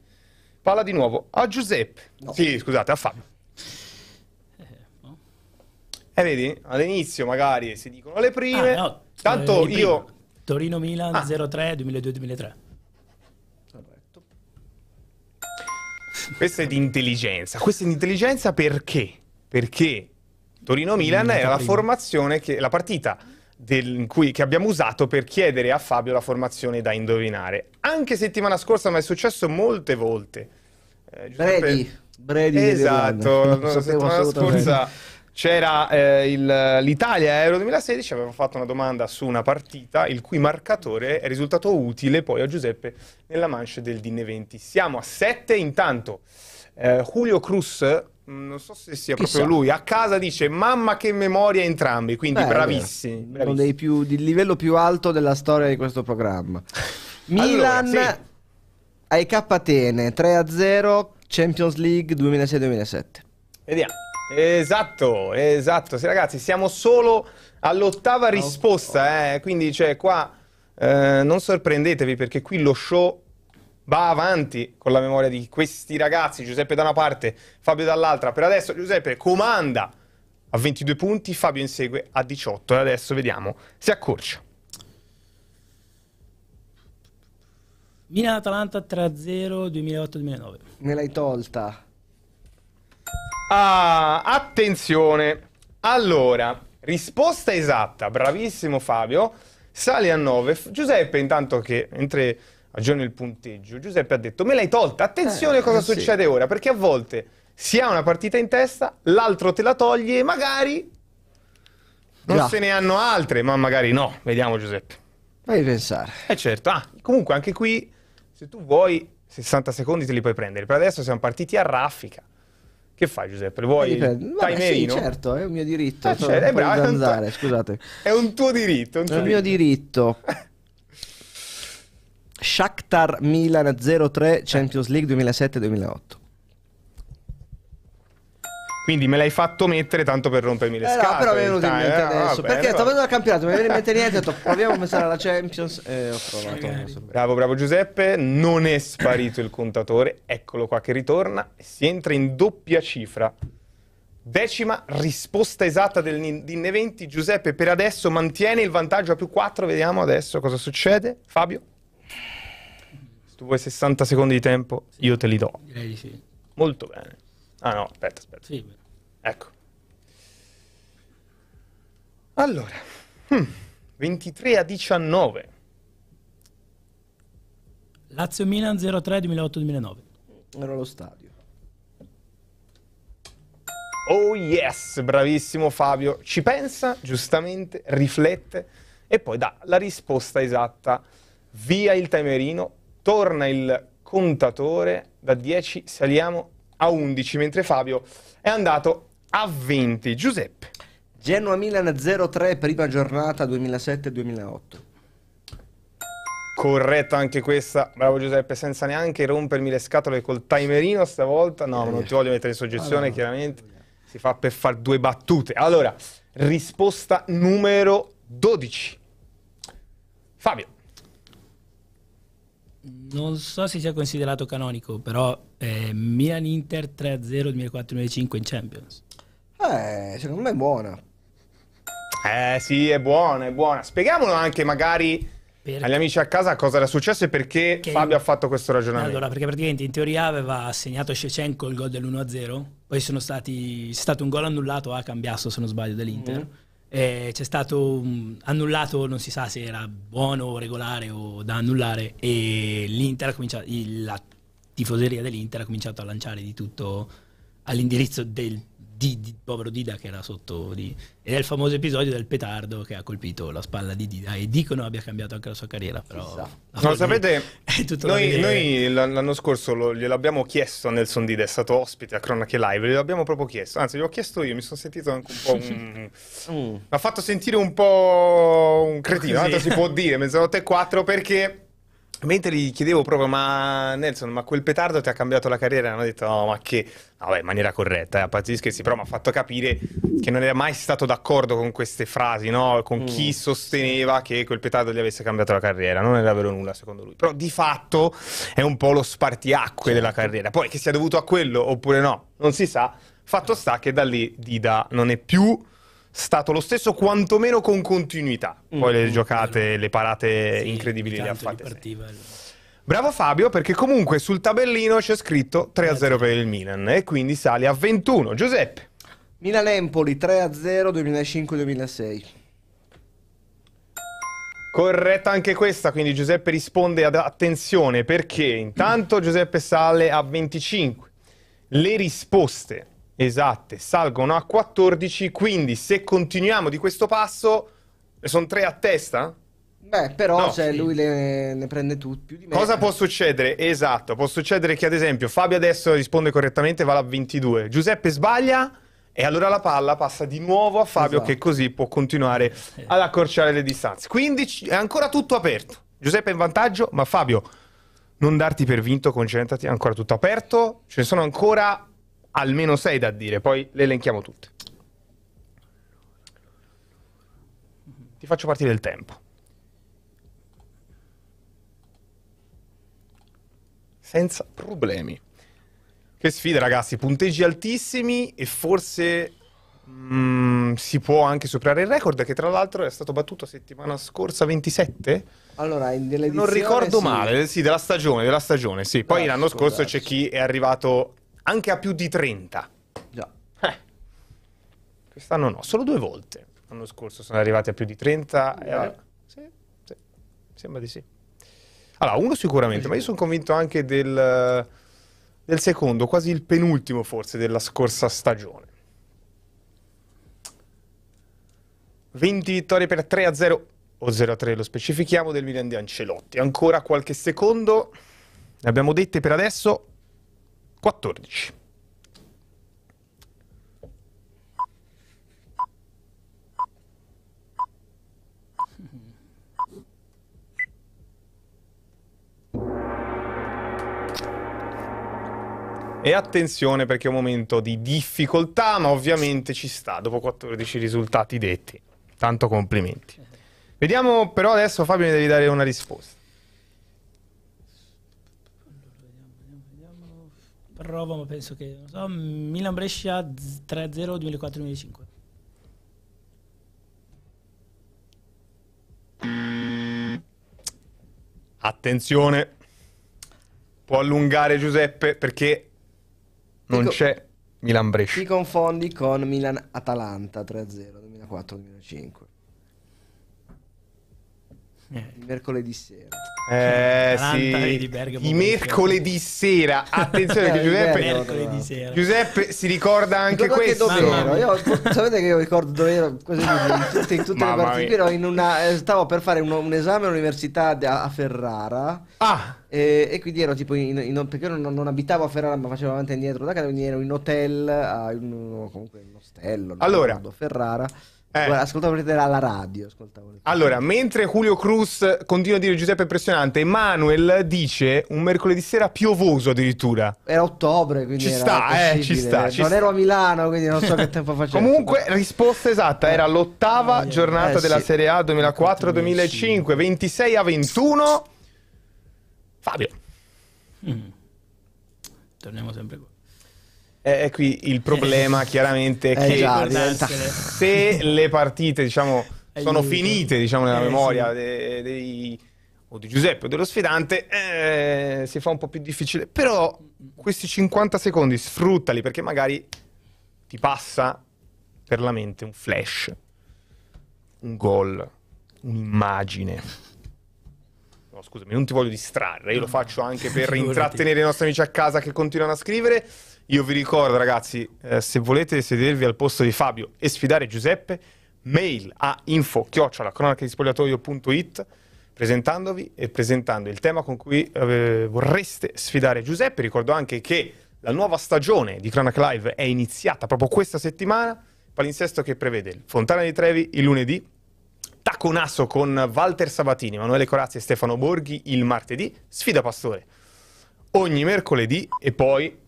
Speaker 1: Palla di nuovo a Giuseppe. No. Sì, scusate, a Fabio. E eh, vedi, all'inizio magari si dicono le prime.
Speaker 3: Ah, no. Tanto eh, io... Torino-Milan ah.
Speaker 1: 03, 2002-2003. Corretto. Questa è di intelligenza. Questa è di intelligenza perché? Perché Torino-Milan era la formazione che... La partita del, cui, che abbiamo usato per chiedere a Fabio la formazione da indovinare. Anche settimana scorsa, ma è successo molte volte. Eh, Bredi, Bredi. Esatto, la settimana scorsa c'era eh, l'Italia Euro 2016, aveva fatto una domanda su una partita il cui marcatore è risultato utile poi a Giuseppe nella manche del DN20. Siamo a 7 intanto. Eh, Julio Cruz Mm, non so se sia Chissà. proprio lui, a casa dice mamma che memoria entrambi, quindi Beh, bravissimi, bravissimi.
Speaker 2: Uno dei più, di livello più alto della storia di questo programma. Milan allora, sì. ai K Atene 3-0 Champions League 2006-2007.
Speaker 1: Vediamo. Esatto, esatto. Sì, ragazzi, siamo solo all'ottava ah, risposta, eh. quindi cioè qua eh, non sorprendetevi perché qui lo show va avanti con la memoria di questi ragazzi, Giuseppe da una parte, Fabio dall'altra. Per adesso Giuseppe comanda a 22 punti, Fabio insegue a 18 e adesso vediamo se accorcia.
Speaker 3: Milan-Atalanta 3-0 2008-2009.
Speaker 1: Me l'hai tolta. Ah, attenzione. Allora, risposta esatta, bravissimo Fabio. Sale a 9. Giuseppe intanto che mentre ragione il punteggio, Giuseppe ha detto me l'hai tolta, attenzione eh, cosa eh, sì. succede ora, perché a volte si ha una partita in testa, l'altro te la toglie e magari non Già. se ne hanno altre, ma magari no, vediamo Giuseppe. Vai a pensare. Eh certo, ah, comunque anche qui se tu vuoi 60 secondi te li puoi prendere, per adesso siamo partiti a raffica. Che fai Giuseppe? Vuoi eh, timerino? Sì,
Speaker 2: certo, è un mio diritto. Eh, cioè, è, bravo, un scusate.
Speaker 1: è un tuo diritto. Un tuo è un mio
Speaker 2: diritto. Shakhtar Milan 03 Champions League 2007-2008.
Speaker 1: Quindi me l'hai fatto mettere tanto per rompermi le eh scatole. No, però mi è venuto in mente eh, adesso. Vabbè, perché no. stavo
Speaker 2: vedendo il campionato, mi viene in mente niente, ho detto proviamo a pensare
Speaker 1: alla Champions e ho provato. So bravo, bravo Giuseppe, non è sparito il contatore, eccolo qua che ritorna, si entra in doppia cifra. Decima risposta esatta del Ninne 20, Giuseppe per adesso mantiene il vantaggio a più 4, vediamo adesso cosa succede. Fabio? Se tu vuoi 60 secondi di tempo, sì. io te li do. Direi sì. Molto bene. Ah no, aspetta, aspetta. Sì, ecco. Allora, hm, 23 a 19.
Speaker 3: Lazio Milan 03 2008-2009. Era lo stadio.
Speaker 1: Oh yes, bravissimo Fabio. Ci pensa, giustamente, riflette e poi dà la risposta esatta via il timerino, torna il contatore, da 10 saliamo a 11, mentre Fabio è andato a 20. Giuseppe. Genoa Milan 03, prima giornata 2007-2008. Corretta anche questa, bravo Giuseppe, senza neanche rompermi le scatole col timerino stavolta. No, eh, non ti voglio mettere in soggezione, allora, chiaramente. Si fa per fare due battute. Allora, risposta numero 12. Fabio
Speaker 3: non so se sia considerato canonico, però eh, Milan-Inter 3-0
Speaker 1: 2004-2005 in Champions. Eh, secondo me è buona. Eh sì, è buona, è buona. Spieghiamolo anche magari perché? agli amici a casa cosa era successo e perché che Fabio in... ha fatto questo ragionamento. Allora,
Speaker 3: perché praticamente in teoria aveva segnato Shevchenko il gol dell'1-0, poi sono stati, è stato un gol annullato a Cambiasso se non sbaglio dell'Inter. Mm eh, c'è stato un annullato, non si sa se era buono o regolare o da annullare, e l'Inter ha cominciato, il, la tifoseria dell'Inter ha cominciato a lanciare di tutto all'indirizzo del di, di, povero Dida che era sotto di, ed è il famoso episodio del petardo che ha colpito la spalla di Dida e dicono abbia cambiato anche la sua carriera però no, lo sapete noi, noi,
Speaker 1: l'anno scorso lo, gliel'abbiamo chiesto a Nelson Dida è stato ospite a Cronache Live gliel'abbiamo proprio chiesto anzi gliel'ho chiesto io mi sono sentito anche un po' un... Mm. mi mm. ha fatto sentire un po' un cretino si può dire mezzanotte e quattro perché Mentre gli chiedevo proprio, ma Nelson, ma quel petardo ti ha cambiato la carriera? hanno detto, no, ma che... Vabbè, in maniera corretta, eh, a parte gli scherzi, però mi ha fatto capire che non era mai stato d'accordo con queste frasi, no? Con mm. chi sosteneva che quel petardo gli avesse cambiato la carriera. Non era vero nulla, secondo lui. Però di fatto è un po' lo spartiacque della certo. carriera. Poi che sia dovuto a quello oppure no, non si sa. Fatto sta che da lì Dida non è più stato lo stesso, quantomeno con continuità. Mm. Poi mm, le giocate, le parate sì, incredibili le ha fatte. Bravo Fabio perché comunque sul tabellino c'è scritto 3-0 per il Milan e quindi sale a 21. Giuseppe. Milan-Empoli 3-0 2005-2006. Corretta anche questa, quindi Giuseppe risponde ad attenzione perché intanto Giuseppe sale a 25. Le risposte Esatte, salgono a 14, quindi se continuiamo di questo passo, sono tre a testa?
Speaker 2: Beh, però no, se cioè, sì. lui le, ne prende tutti più
Speaker 1: di me. Cosa eh. può succedere? Esatto, può succedere che ad esempio Fabio adesso risponde correttamente, va a 22, Giuseppe sbaglia e allora la palla passa di nuovo a Fabio esatto. che così può continuare ad accorciare le distanze. Quindi è ancora tutto aperto. Giuseppe è in vantaggio, ma Fabio, non darti per vinto, concentrati, ancora tutto aperto. Ce ne sono ancora almeno sei da dire, poi le elenchiamo tutte. Ti faccio partire il tempo. Senza problemi. Che sfida ragazzi, punteggi altissimi e forse Mm, si può anche superare il record che tra l'altro è stato battuto settimana scorsa 27 allora non ricordo sì. male sì della stagione della stagione sì poi l'anno scorso c'è chi è arrivato anche a più di 30. Già. Eh. Quest'anno no, solo due volte. L'anno scorso sono arrivati a più di 30. Eh. Allora... Sì, sì, sembra di sì. Allora, uno sicuramente, ma io sono convinto anche del, del secondo, quasi il penultimo forse della scorsa stagione. 20 vittorie per 3 a 0 o 0 a 3 lo specifichiamo del Milan di Ancelotti. Ancora qualche secondo, ne abbiamo dette per adesso, 14. E attenzione perché è un momento di difficoltà, ma ovviamente ci sta dopo 14 risultati detti. Tanto complimenti. Vediamo però adesso Fabio mi devi dare una risposta.
Speaker 3: Roma, ma penso che non so, Milan Brescia 3-0 2004-2005.
Speaker 1: Attenzione, può allungare Giuseppe perché non Dico, c'è Milan Brescia.
Speaker 2: Ti confondi con Milan Atalanta 3-0 2004-2005.
Speaker 1: Eh. Il mercoledì sera. Eh, sì. di Bergamo, I mercoledì sera. Attenzione che eh, Giuseppe, mercoledì sera. Giuseppe si ricorda anche Dopo questo. Dove ero? Io, sapete che io ricordo dove ero quasi in tutte, in tutte le
Speaker 4: partite.
Speaker 2: in una, eh, stavo per fare un, un esame all'università a, Ferrara. Ah. E, e, quindi ero tipo in, in, perché io non, non, abitavo a Ferrara ma facevo avanti e indietro da casa quindi ero in hotel a,
Speaker 1: in, comunque in un ostello allora
Speaker 2: Ferrara eh. Ascoltavo alla radio.
Speaker 1: allora, mentre Julio Cruz continua a dire Giuseppe è impressionante, Manuel dice un mercoledì sera piovoso addirittura.
Speaker 2: Era ottobre, quindi ci sta, eh, ci sta. Ci non sta. ero a Milano, quindi non so che tempo facevo. Comunque,
Speaker 1: risposta esatta, eh. era l'ottava eh, giornata eh, della Serie A 2004-2005, 26 a 21. Fabio.
Speaker 3: Mm. Torniamo sempre qua
Speaker 1: è qui il problema chiaramente eh, che già, diventa... se le partite diciamo, sono finite diciamo, nella eh, memoria sì. dei, dei, o di Giuseppe o dello sfidante eh, si fa un po' più difficile però questi 50 secondi sfruttali perché magari ti passa per la mente un flash un gol un'immagine no, scusami, non ti voglio distrarre, io lo faccio anche per intrattenere i nostri amici a casa che continuano a scrivere. Io vi ricordo ragazzi, eh, se volete sedervi al posto di Fabio e sfidare Giuseppe, mail a info spogliatoio.it presentandovi e presentando il tema con cui eh, vorreste sfidare Giuseppe. Ricordo anche che la nuova stagione di Cronac Live è iniziata proprio questa settimana, palinsesto che prevede Fontana di Trevi il lunedì, Taconasso con Walter Sabatini, Emanuele Corazzi e Stefano Borghi il martedì, sfida Pastore ogni mercoledì e poi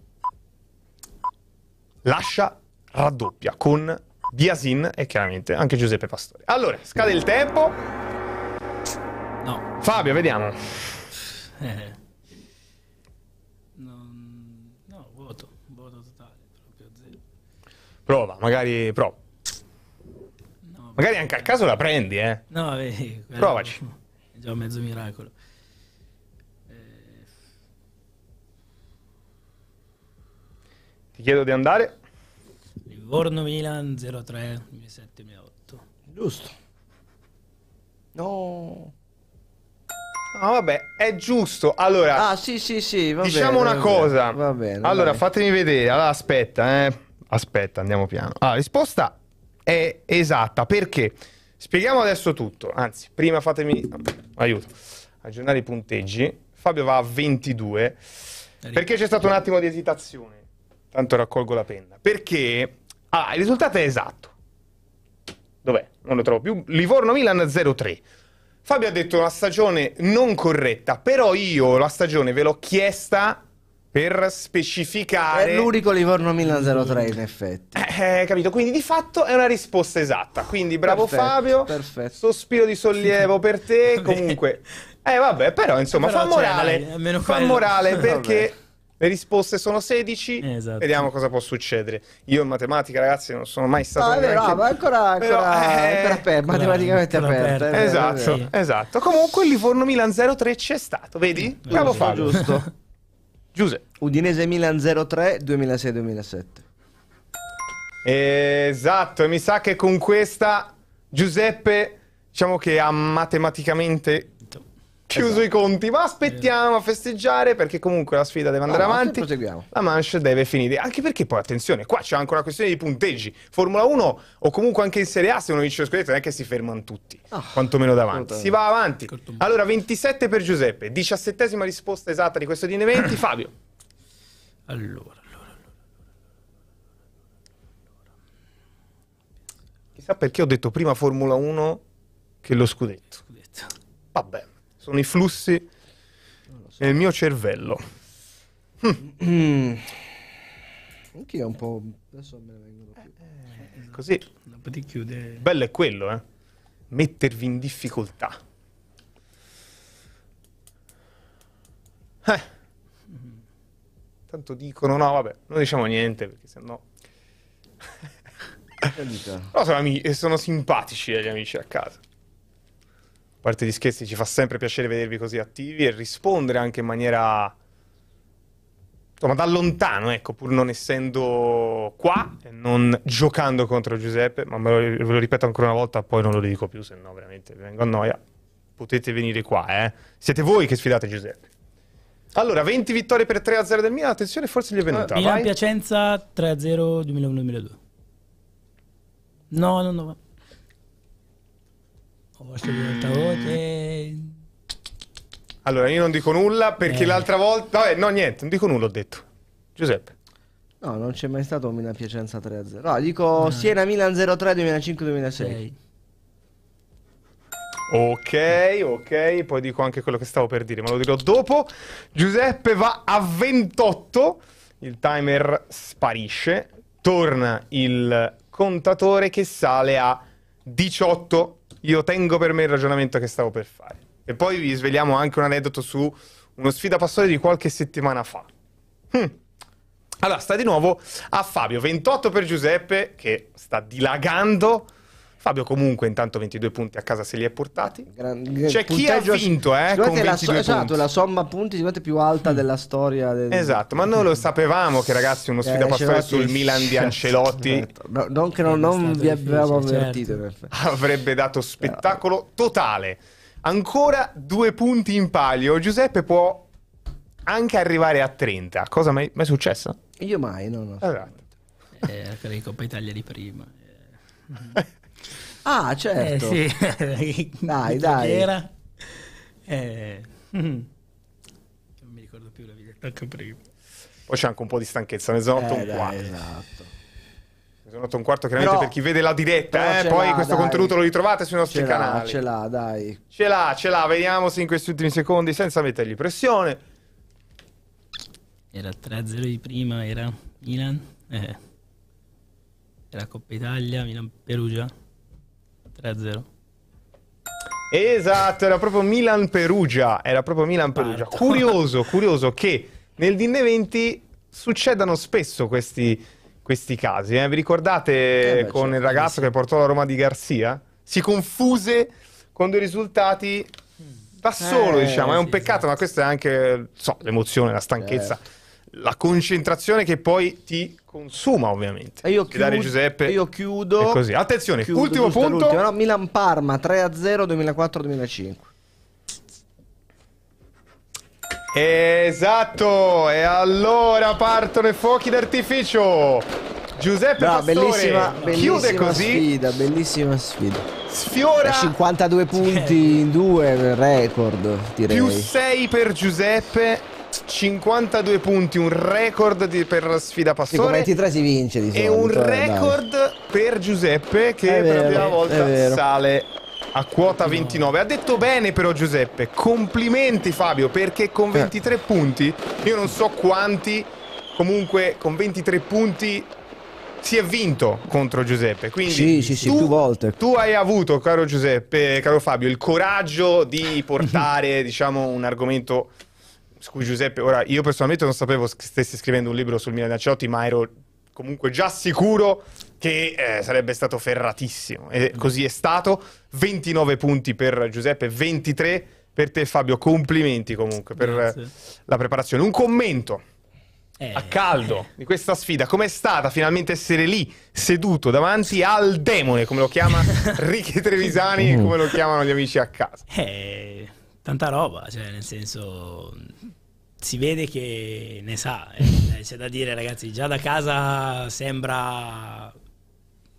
Speaker 1: lascia raddoppia con Diasin e chiaramente anche Giuseppe Pastore. Allora, scade il tempo. No. Fabio, vediamo. Eh.
Speaker 3: Non... No, vuoto, vuoto totale, proprio zero.
Speaker 1: Prova, magari prova. No, magari anche a caso la prendi, eh. No, vedi, Provaci. È già un mezzo miracolo. Ti chiedo di andare.
Speaker 3: Livorno Milan 03 2007 2008. Giusto. No. Ah, vabbè, è giusto. Allora,
Speaker 2: ah, sì, sì, sì, va diciamo bene, una va cosa. Bene,
Speaker 1: va bene, allora, vai. fatemi vedere. Allora, aspetta, eh. Aspetta, andiamo piano. La allora, risposta è esatta perché spieghiamo adesso tutto. Anzi, prima fatemi aiuto. Aggiornare i punteggi. Fabio va a 22 perché c'è stato un attimo di esitazione. Tanto raccolgo la penna. Perché ah, il risultato è esatto. Dov'è? Non lo trovo più. Livorno-Milan 0-3. Fabio ha detto una stagione non corretta, però io la stagione ve l'ho chiesta per specificare... È
Speaker 2: l'unico Livorno-Milan 03 in
Speaker 1: effetti. Eh, eh, capito, quindi di fatto è una risposta esatta. Quindi bravo perfetto, Fabio, perfetto. sospiro di sollievo per te, comunque... Eh vabbè, però insomma, però fa cioè, morale, fa morale perché... Le risposte sono 16, esatto. vediamo cosa può succedere. Io in matematica, ragazzi, non sono mai stato... No, neanche... no, ancora, ancora, Però, eh... ancora aper- matematicamente ancora aperta. aperta. Esatto, sì. esatto. Comunque il Livorno Milan 03 c'è stato, vedi? Bravo sì. Fabio. Giusto.
Speaker 2: Giuseppe. Udinese Milan 03 2006-2007.
Speaker 1: Esatto, e mi sa che con questa Giuseppe, diciamo che ha matematicamente chiuso esatto. i conti, ma aspettiamo a festeggiare perché comunque la sfida deve andare avanti. La manche deve finire. Anche perché poi attenzione, qua c'è anche una questione di punteggi. Formula 1 o comunque anche in Serie A se uno vince lo scudetto non è che si fermano tutti, oh, quantomeno davanti. Si va avanti. Ecco allora 27 per Giuseppe, 17 risposta esatta di questo di 20, Fabio. Allora, Chissà perché ho detto prima Formula 1 che lo scudetto. scudetto. Vabbè sono i flussi so. nel mio cervello. Hm. Anch'io un po'... Adesso me ne vengono più. Eh, così. Dopo ti chiude. bello è quello, eh? Mettervi in difficoltà. Eh. Tanto dicono, no, vabbè, non diciamo niente perché sennò... no, sono, amici, sono simpatici eh, gli amici a casa parte di scherzi, ci fa sempre piacere vedervi così attivi e rispondere anche in maniera insomma, da lontano, ecco, pur non essendo qua e non giocando contro Giuseppe, ma ve lo, ve lo, ripeto ancora una volta, poi non lo dico più, se no veramente vi vengo a noia. Potete venire qua, eh. Siete voi che sfidate Giuseppe. Allora, 20 vittorie per 3-0 del Milan, attenzione, forse gli è venuta. Milan-Piacenza 3-0 2001-2002. No, no, no. Allora, io non dico nulla perché eh. l'altra volta... Vabbè, eh, no, niente, non dico nulla, ho detto. Giuseppe.
Speaker 2: No, non c'è mai stato Milan Piacenza
Speaker 1: 3-0. No, dico no. Siena
Speaker 2: Milan 03 2005-2006.
Speaker 1: Ok, ok, poi dico anche quello che stavo per dire, ma lo dirò dopo. Giuseppe va a 28, il timer sparisce, torna il contatore che sale a 18 io tengo per me il ragionamento che stavo per fare. E poi vi svegliamo anche un aneddoto su uno sfida passore di qualche settimana fa. Hm. Allora, sta di nuovo a Fabio, 28 per Giuseppe, che sta dilagando Fabio comunque intanto 22 punti a casa se li è portati. Gran, C'è chi ha vinto, eh, con 22 la so- Esatto,
Speaker 2: la somma punti sicuramente più alta della storia. Del... Esatto, ma noi lo sapevamo che ragazzi uno eh, sfida eh, pastorale sul Milan di Ancelotti.
Speaker 1: No, non che non, eh, non vi avevamo certo. avvertito. Avrebbe dato spettacolo totale. Ancora due punti in palio. Giuseppe può anche arrivare a 30. Cosa mai, mai è Io mai, no, no. Esatto.
Speaker 3: Eh, la Coppa Italia di prima. Eh.
Speaker 1: Ah, certo. Eh, sì.
Speaker 3: dai, dai. Era? Eh. Mm. Non mi ricordo
Speaker 1: più la vita. Anche prima. Poi c'è anche un po' di stanchezza, ne sono eh, un quarto. Esatto. Ne sono un quarto chiaramente però, per chi vede la diretta, eh, poi questo dai. contenuto lo ritrovate sui nostri ce canali. L'ha, ce
Speaker 3: l'ha, dai.
Speaker 1: Ce l'ha, ce l'ha, vediamo se in questi ultimi secondi senza mettergli pressione.
Speaker 3: Era 3-0 di prima, era Milan. Eh. Era Coppa Italia, Milan Perugia. 3-0.
Speaker 1: Esatto, era proprio Milan-Perugia. Era proprio Milan-Perugia. Curioso, curioso che nel Dinne 20 succedano spesso questi, questi casi. Eh? Vi ricordate eh beh, certo, con il ragazzo sì. che portò la Roma di Garzia? Si confuse con due risultati da eh, solo, eh, diciamo. È un peccato, esatto. ma questo è anche so, l'emozione, la stanchezza. Certo la concentrazione che poi ti consuma ovviamente. E io chiudo, Giuseppe. Io chiudo. Così. Attenzione, chiudo, ultimo giusto, punto. No, Milan Parma 3-0 2004-2005. Esatto, e allora partono i fuochi d'artificio. Giuseppe no, Pastore bellissima, bellissima chiude così. Sfida,
Speaker 2: bellissima sfida. Sfiora 52 punti in due, record direi. Più
Speaker 1: 6 per Giuseppe 52 punti, un record di, per sfida passata. Con 23 si vince di solito. E un eh, record dai. per Giuseppe che è per vero, la prima volta sale a quota 29. Ha detto bene però Giuseppe, complimenti Fabio perché con 23 eh. punti, io non so quanti, comunque con 23 punti si è vinto contro Giuseppe. Quindi sì, sì, sì, tu, più volte. Tu hai avuto, caro Giuseppe, caro Fabio, il coraggio di portare diciamo, un argomento scusi Giuseppe, ora io personalmente non sapevo che stessi scrivendo un libro sul Milan Ancelotti, ma ero comunque già sicuro che eh, sarebbe stato ferratissimo. E mm. così è stato. 29 punti per Giuseppe, 23 per te Fabio. Complimenti comunque per Grazie. la preparazione. Un commento eh. a caldo di questa sfida. Com'è stata finalmente essere lì, seduto davanti al demone, come lo chiama Ricky Trevisani e come lo chiamano gli amici a casa?
Speaker 3: Eh tanta roba, cioè nel senso si vede che ne sa, eh, eh c'è da dire ragazzi, già da casa sembra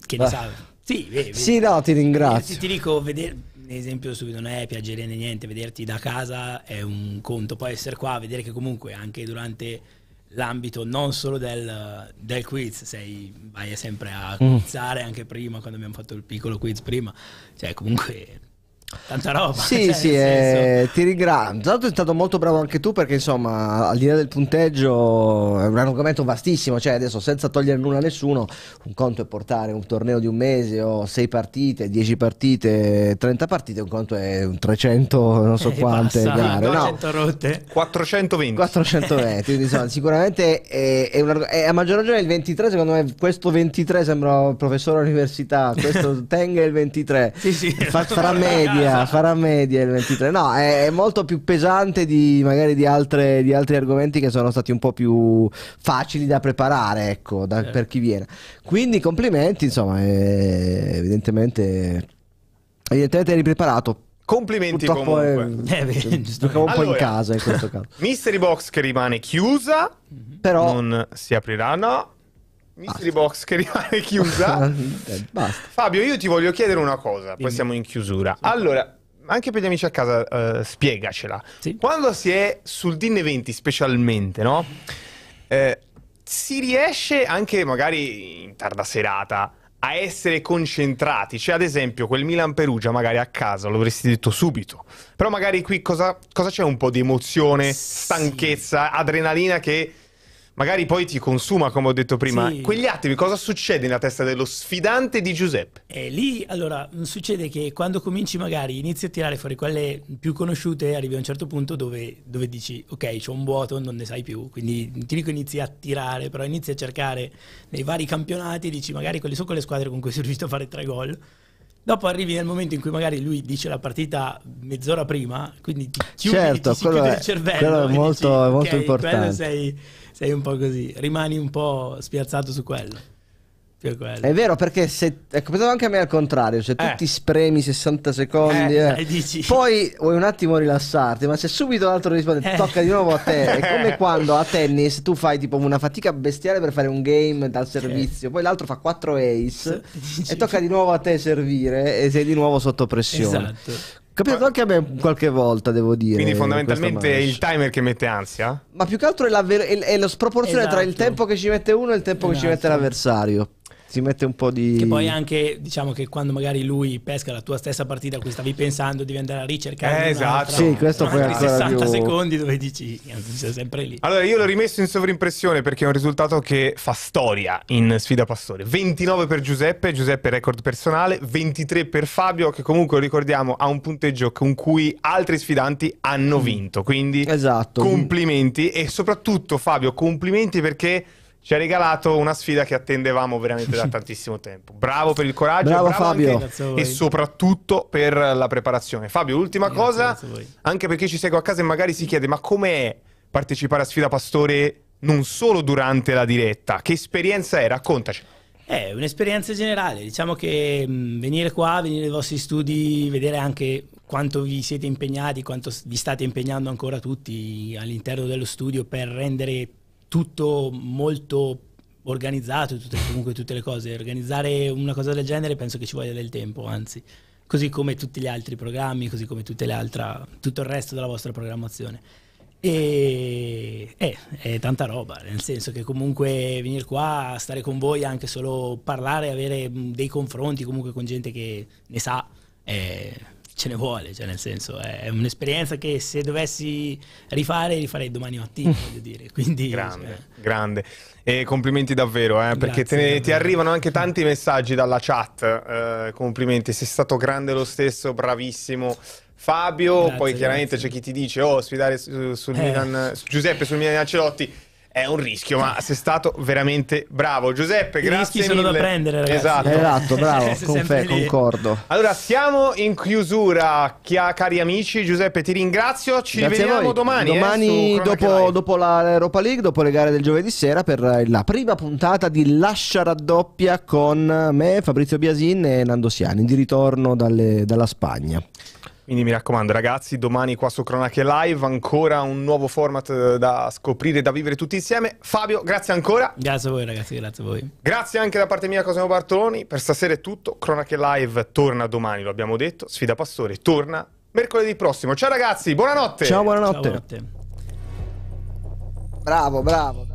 Speaker 3: che Beh. ne sa. Sì, vedi, sì, no, ti ringrazio. Ti, ti dico, vedere, esempio subito, non è piacere né niente, vederti da casa è un conto, poi essere qua, vedere che comunque anche durante l'ambito non solo del, del quiz, sei, vai sempre a quizzare mm. anche prima, quando abbiamo fatto il piccolo quiz prima, cioè comunque Tanta roba. Sì, cioè, sì, eh,
Speaker 2: ti ringrazio. Tra l'altro sei stato molto bravo anche tu perché insomma, al di là del punteggio è un argomento vastissimo, cioè adesso senza togliere nulla a nessuno, un conto è portare un torneo di un mese o 6 partite, 10 partite, 30 partite, un conto è 300, non so e quante passa, gare, 200
Speaker 1: no, rotte. 420.
Speaker 2: 420, quindi insomma, sicuramente è, è, un, è, a maggior ragione il 23, secondo me questo 23 sembra professore all'università, questo Teng è il 23.
Speaker 4: Sì, sì, Fa, farà meglio
Speaker 2: media, esatto. farà media il 23. No, è, è molto più pesante di magari di, altre, di, altri argomenti che sono stati un po' più facili da preparare, ecco, da, eh. per chi viene. Quindi complimenti, insomma, è, evidentemente, evidentemente eri preparato.
Speaker 1: Complimenti Purtroppo comunque. È, eh, eh giocavo un allora, po' in casa in questo caso. Mystery Box che rimane chiusa, però non si aprirà, no? Mystery box che rimane chiusa. Eh, basta. Fabio, io ti voglio chiedere una cosa, poi siamo in chiusura. Allora, anche per gli amici a casa, eh, spiegacela. Sì. Quando si è sul DIN 20 specialmente, no? Eh, si riesce anche magari in tarda serata a essere concentrati. Cioè, ad esempio, quel Milan Perugia, magari a casa lo avresti detto subito. Però magari qui cosa, cosa c'è? Un po' di emozione, stanchezza, sì. adrenalina che magari poi ti consuma, come ho detto prima. Sì. Quegli attimi, cosa succede nella testa dello sfidante di Giuseppe?
Speaker 3: E eh, lì, allora, mm, succede che quando cominci magari, inizi a tirare fuori quelle più conosciute, arrivi a un certo punto dove, dove dici, ok, c'è un vuoto, non ne sai più, quindi ti dico inizi a tirare, però inizi a cercare nei vari campionati, dici magari quelle sono quelle squadre con cui sei riuscito a fare tre gol. Dopo arrivi nel momento in cui magari lui dice la partita mezz'ora prima, quindi ti chiudi, certo, ti si chiude è, il cervello. Quello è molto, dici, è molto okay, importante. Quello sei, sei un po' così, rimani un po' spiazzato su quello. È
Speaker 2: vero perché se è capitato ecco, anche a me al contrario, se tu eh. ti spremi 60 secondi eh, eh, poi vuoi un attimo rilassarti, ma se subito l'altro risponde eh. tocca di nuovo a te, è come quando a tennis tu fai tipo una fatica bestiale per fare un game dal servizio, poi l'altro fa 4 ace e tocca di nuovo a te servire e sei di nuovo sotto pressione. Esatto. Capito anche a me qualche volta, devo dire. Quindi fondamentalmente è il
Speaker 1: timer che mette ansia?
Speaker 3: Ma più che altro è, la ver- è, è lo sproporzione esatto. tra il esatto. tempo che ci mette uno e il tempo esatto. che ci mette esatto.
Speaker 2: l'avversario si mette un po' di... Che poi
Speaker 3: anche, diciamo che quando magari lui pesca la tua stessa partita a cui stavi pensando, devi andare a ricercare eh, esatto. Sì, questo poi è 60 più... secondi dove dici, sei
Speaker 1: sempre lì. Allora, io l'ho rimesso in sovrimpressione perché è un risultato che fa storia in sfida Pastore. 29 per Giuseppe, Giuseppe record personale, 23 per Fabio, che comunque ricordiamo ha un punteggio con cui altri sfidanti hanno mm. vinto. Quindi esatto. complimenti e soprattutto Fabio, complimenti perché ci ha regalato una sfida che attendevamo veramente da tantissimo tempo. Bravo per il coraggio, bravo, bravo Fabio. Anche, e soprattutto per la preparazione. Fabio, ultima cosa, anche perché ci segue a casa e magari si chiede ma com'è partecipare a Sfida Pastore non solo durante la diretta? Che esperienza è? Raccontaci.
Speaker 3: È eh, un'esperienza generale, diciamo che mh, mm, venire qua, venire nei vostri studi, vedere anche quanto vi siete impegnati, quanto vi state impegnando ancora tutti all'interno dello studio per rendere tutto molto organizzato, tutte, comunque tutte le cose. Organizzare una cosa del genere penso che ci voglia del tempo, anzi, così come tutti gli altri programmi, così come altre, tutto il resto della vostra programmazione. E eh, è tanta roba, nel senso che comunque venire qua, stare con voi, anche solo parlare, avere dei confronti comunque con gente che ne sa, è
Speaker 1: ce ne vuole, cioè nel
Speaker 3: senso è un'esperienza che se dovessi rifare rifarei domani mattina,
Speaker 1: mm. voglio dire. Quindi, grande, cioè... grande. E complimenti davvero, eh, perché Grazie, ne, davvero. ti arrivano anche tanti messaggi dalla chat, eh, complimenti, sei stato grande lo stesso, bravissimo. Fabio, grazie, poi chiaramente grazie. c'è chi ti dice, oh, sfidare su, sul eh. Milan, su Giuseppe sul Milan Ancelotti, è un rischio, ma sei stato veramente bravo. Giuseppe, grazie. I rischi sono mille. da prendere, ragazzi. Esatto, esatto bravo, confè, concordo. Allora, siamo in chiusura, cari amici. Giuseppe, ti ringrazio. Ci grazie vediamo domani. Domani, eh, dopo,
Speaker 2: dopo Europa League, dopo le gare del giovedì sera, per la prima puntata di Lascia raddoppia con me, Fabrizio Biasin e Nando Siani, di ritorno dalle, dalla Spagna.
Speaker 1: Quindi mi raccomando ragazzi, domani qua su Cronache Live ancora un nuovo format eh, da scoprire, da vivere tutti insieme. Fabio, grazie ancora. Grazie a voi ragazzi, grazie a voi. Grazie anche da parte mia Cosimo Bartoloni, per stasera è tutto. Cronache Live torna domani, lo abbiamo detto, Sfida Pastore torna mercoledì prossimo. Ciao ragazzi, buonanotte. Ciao, buonanotte. Ciao, buonanotte. Bravo, bravo.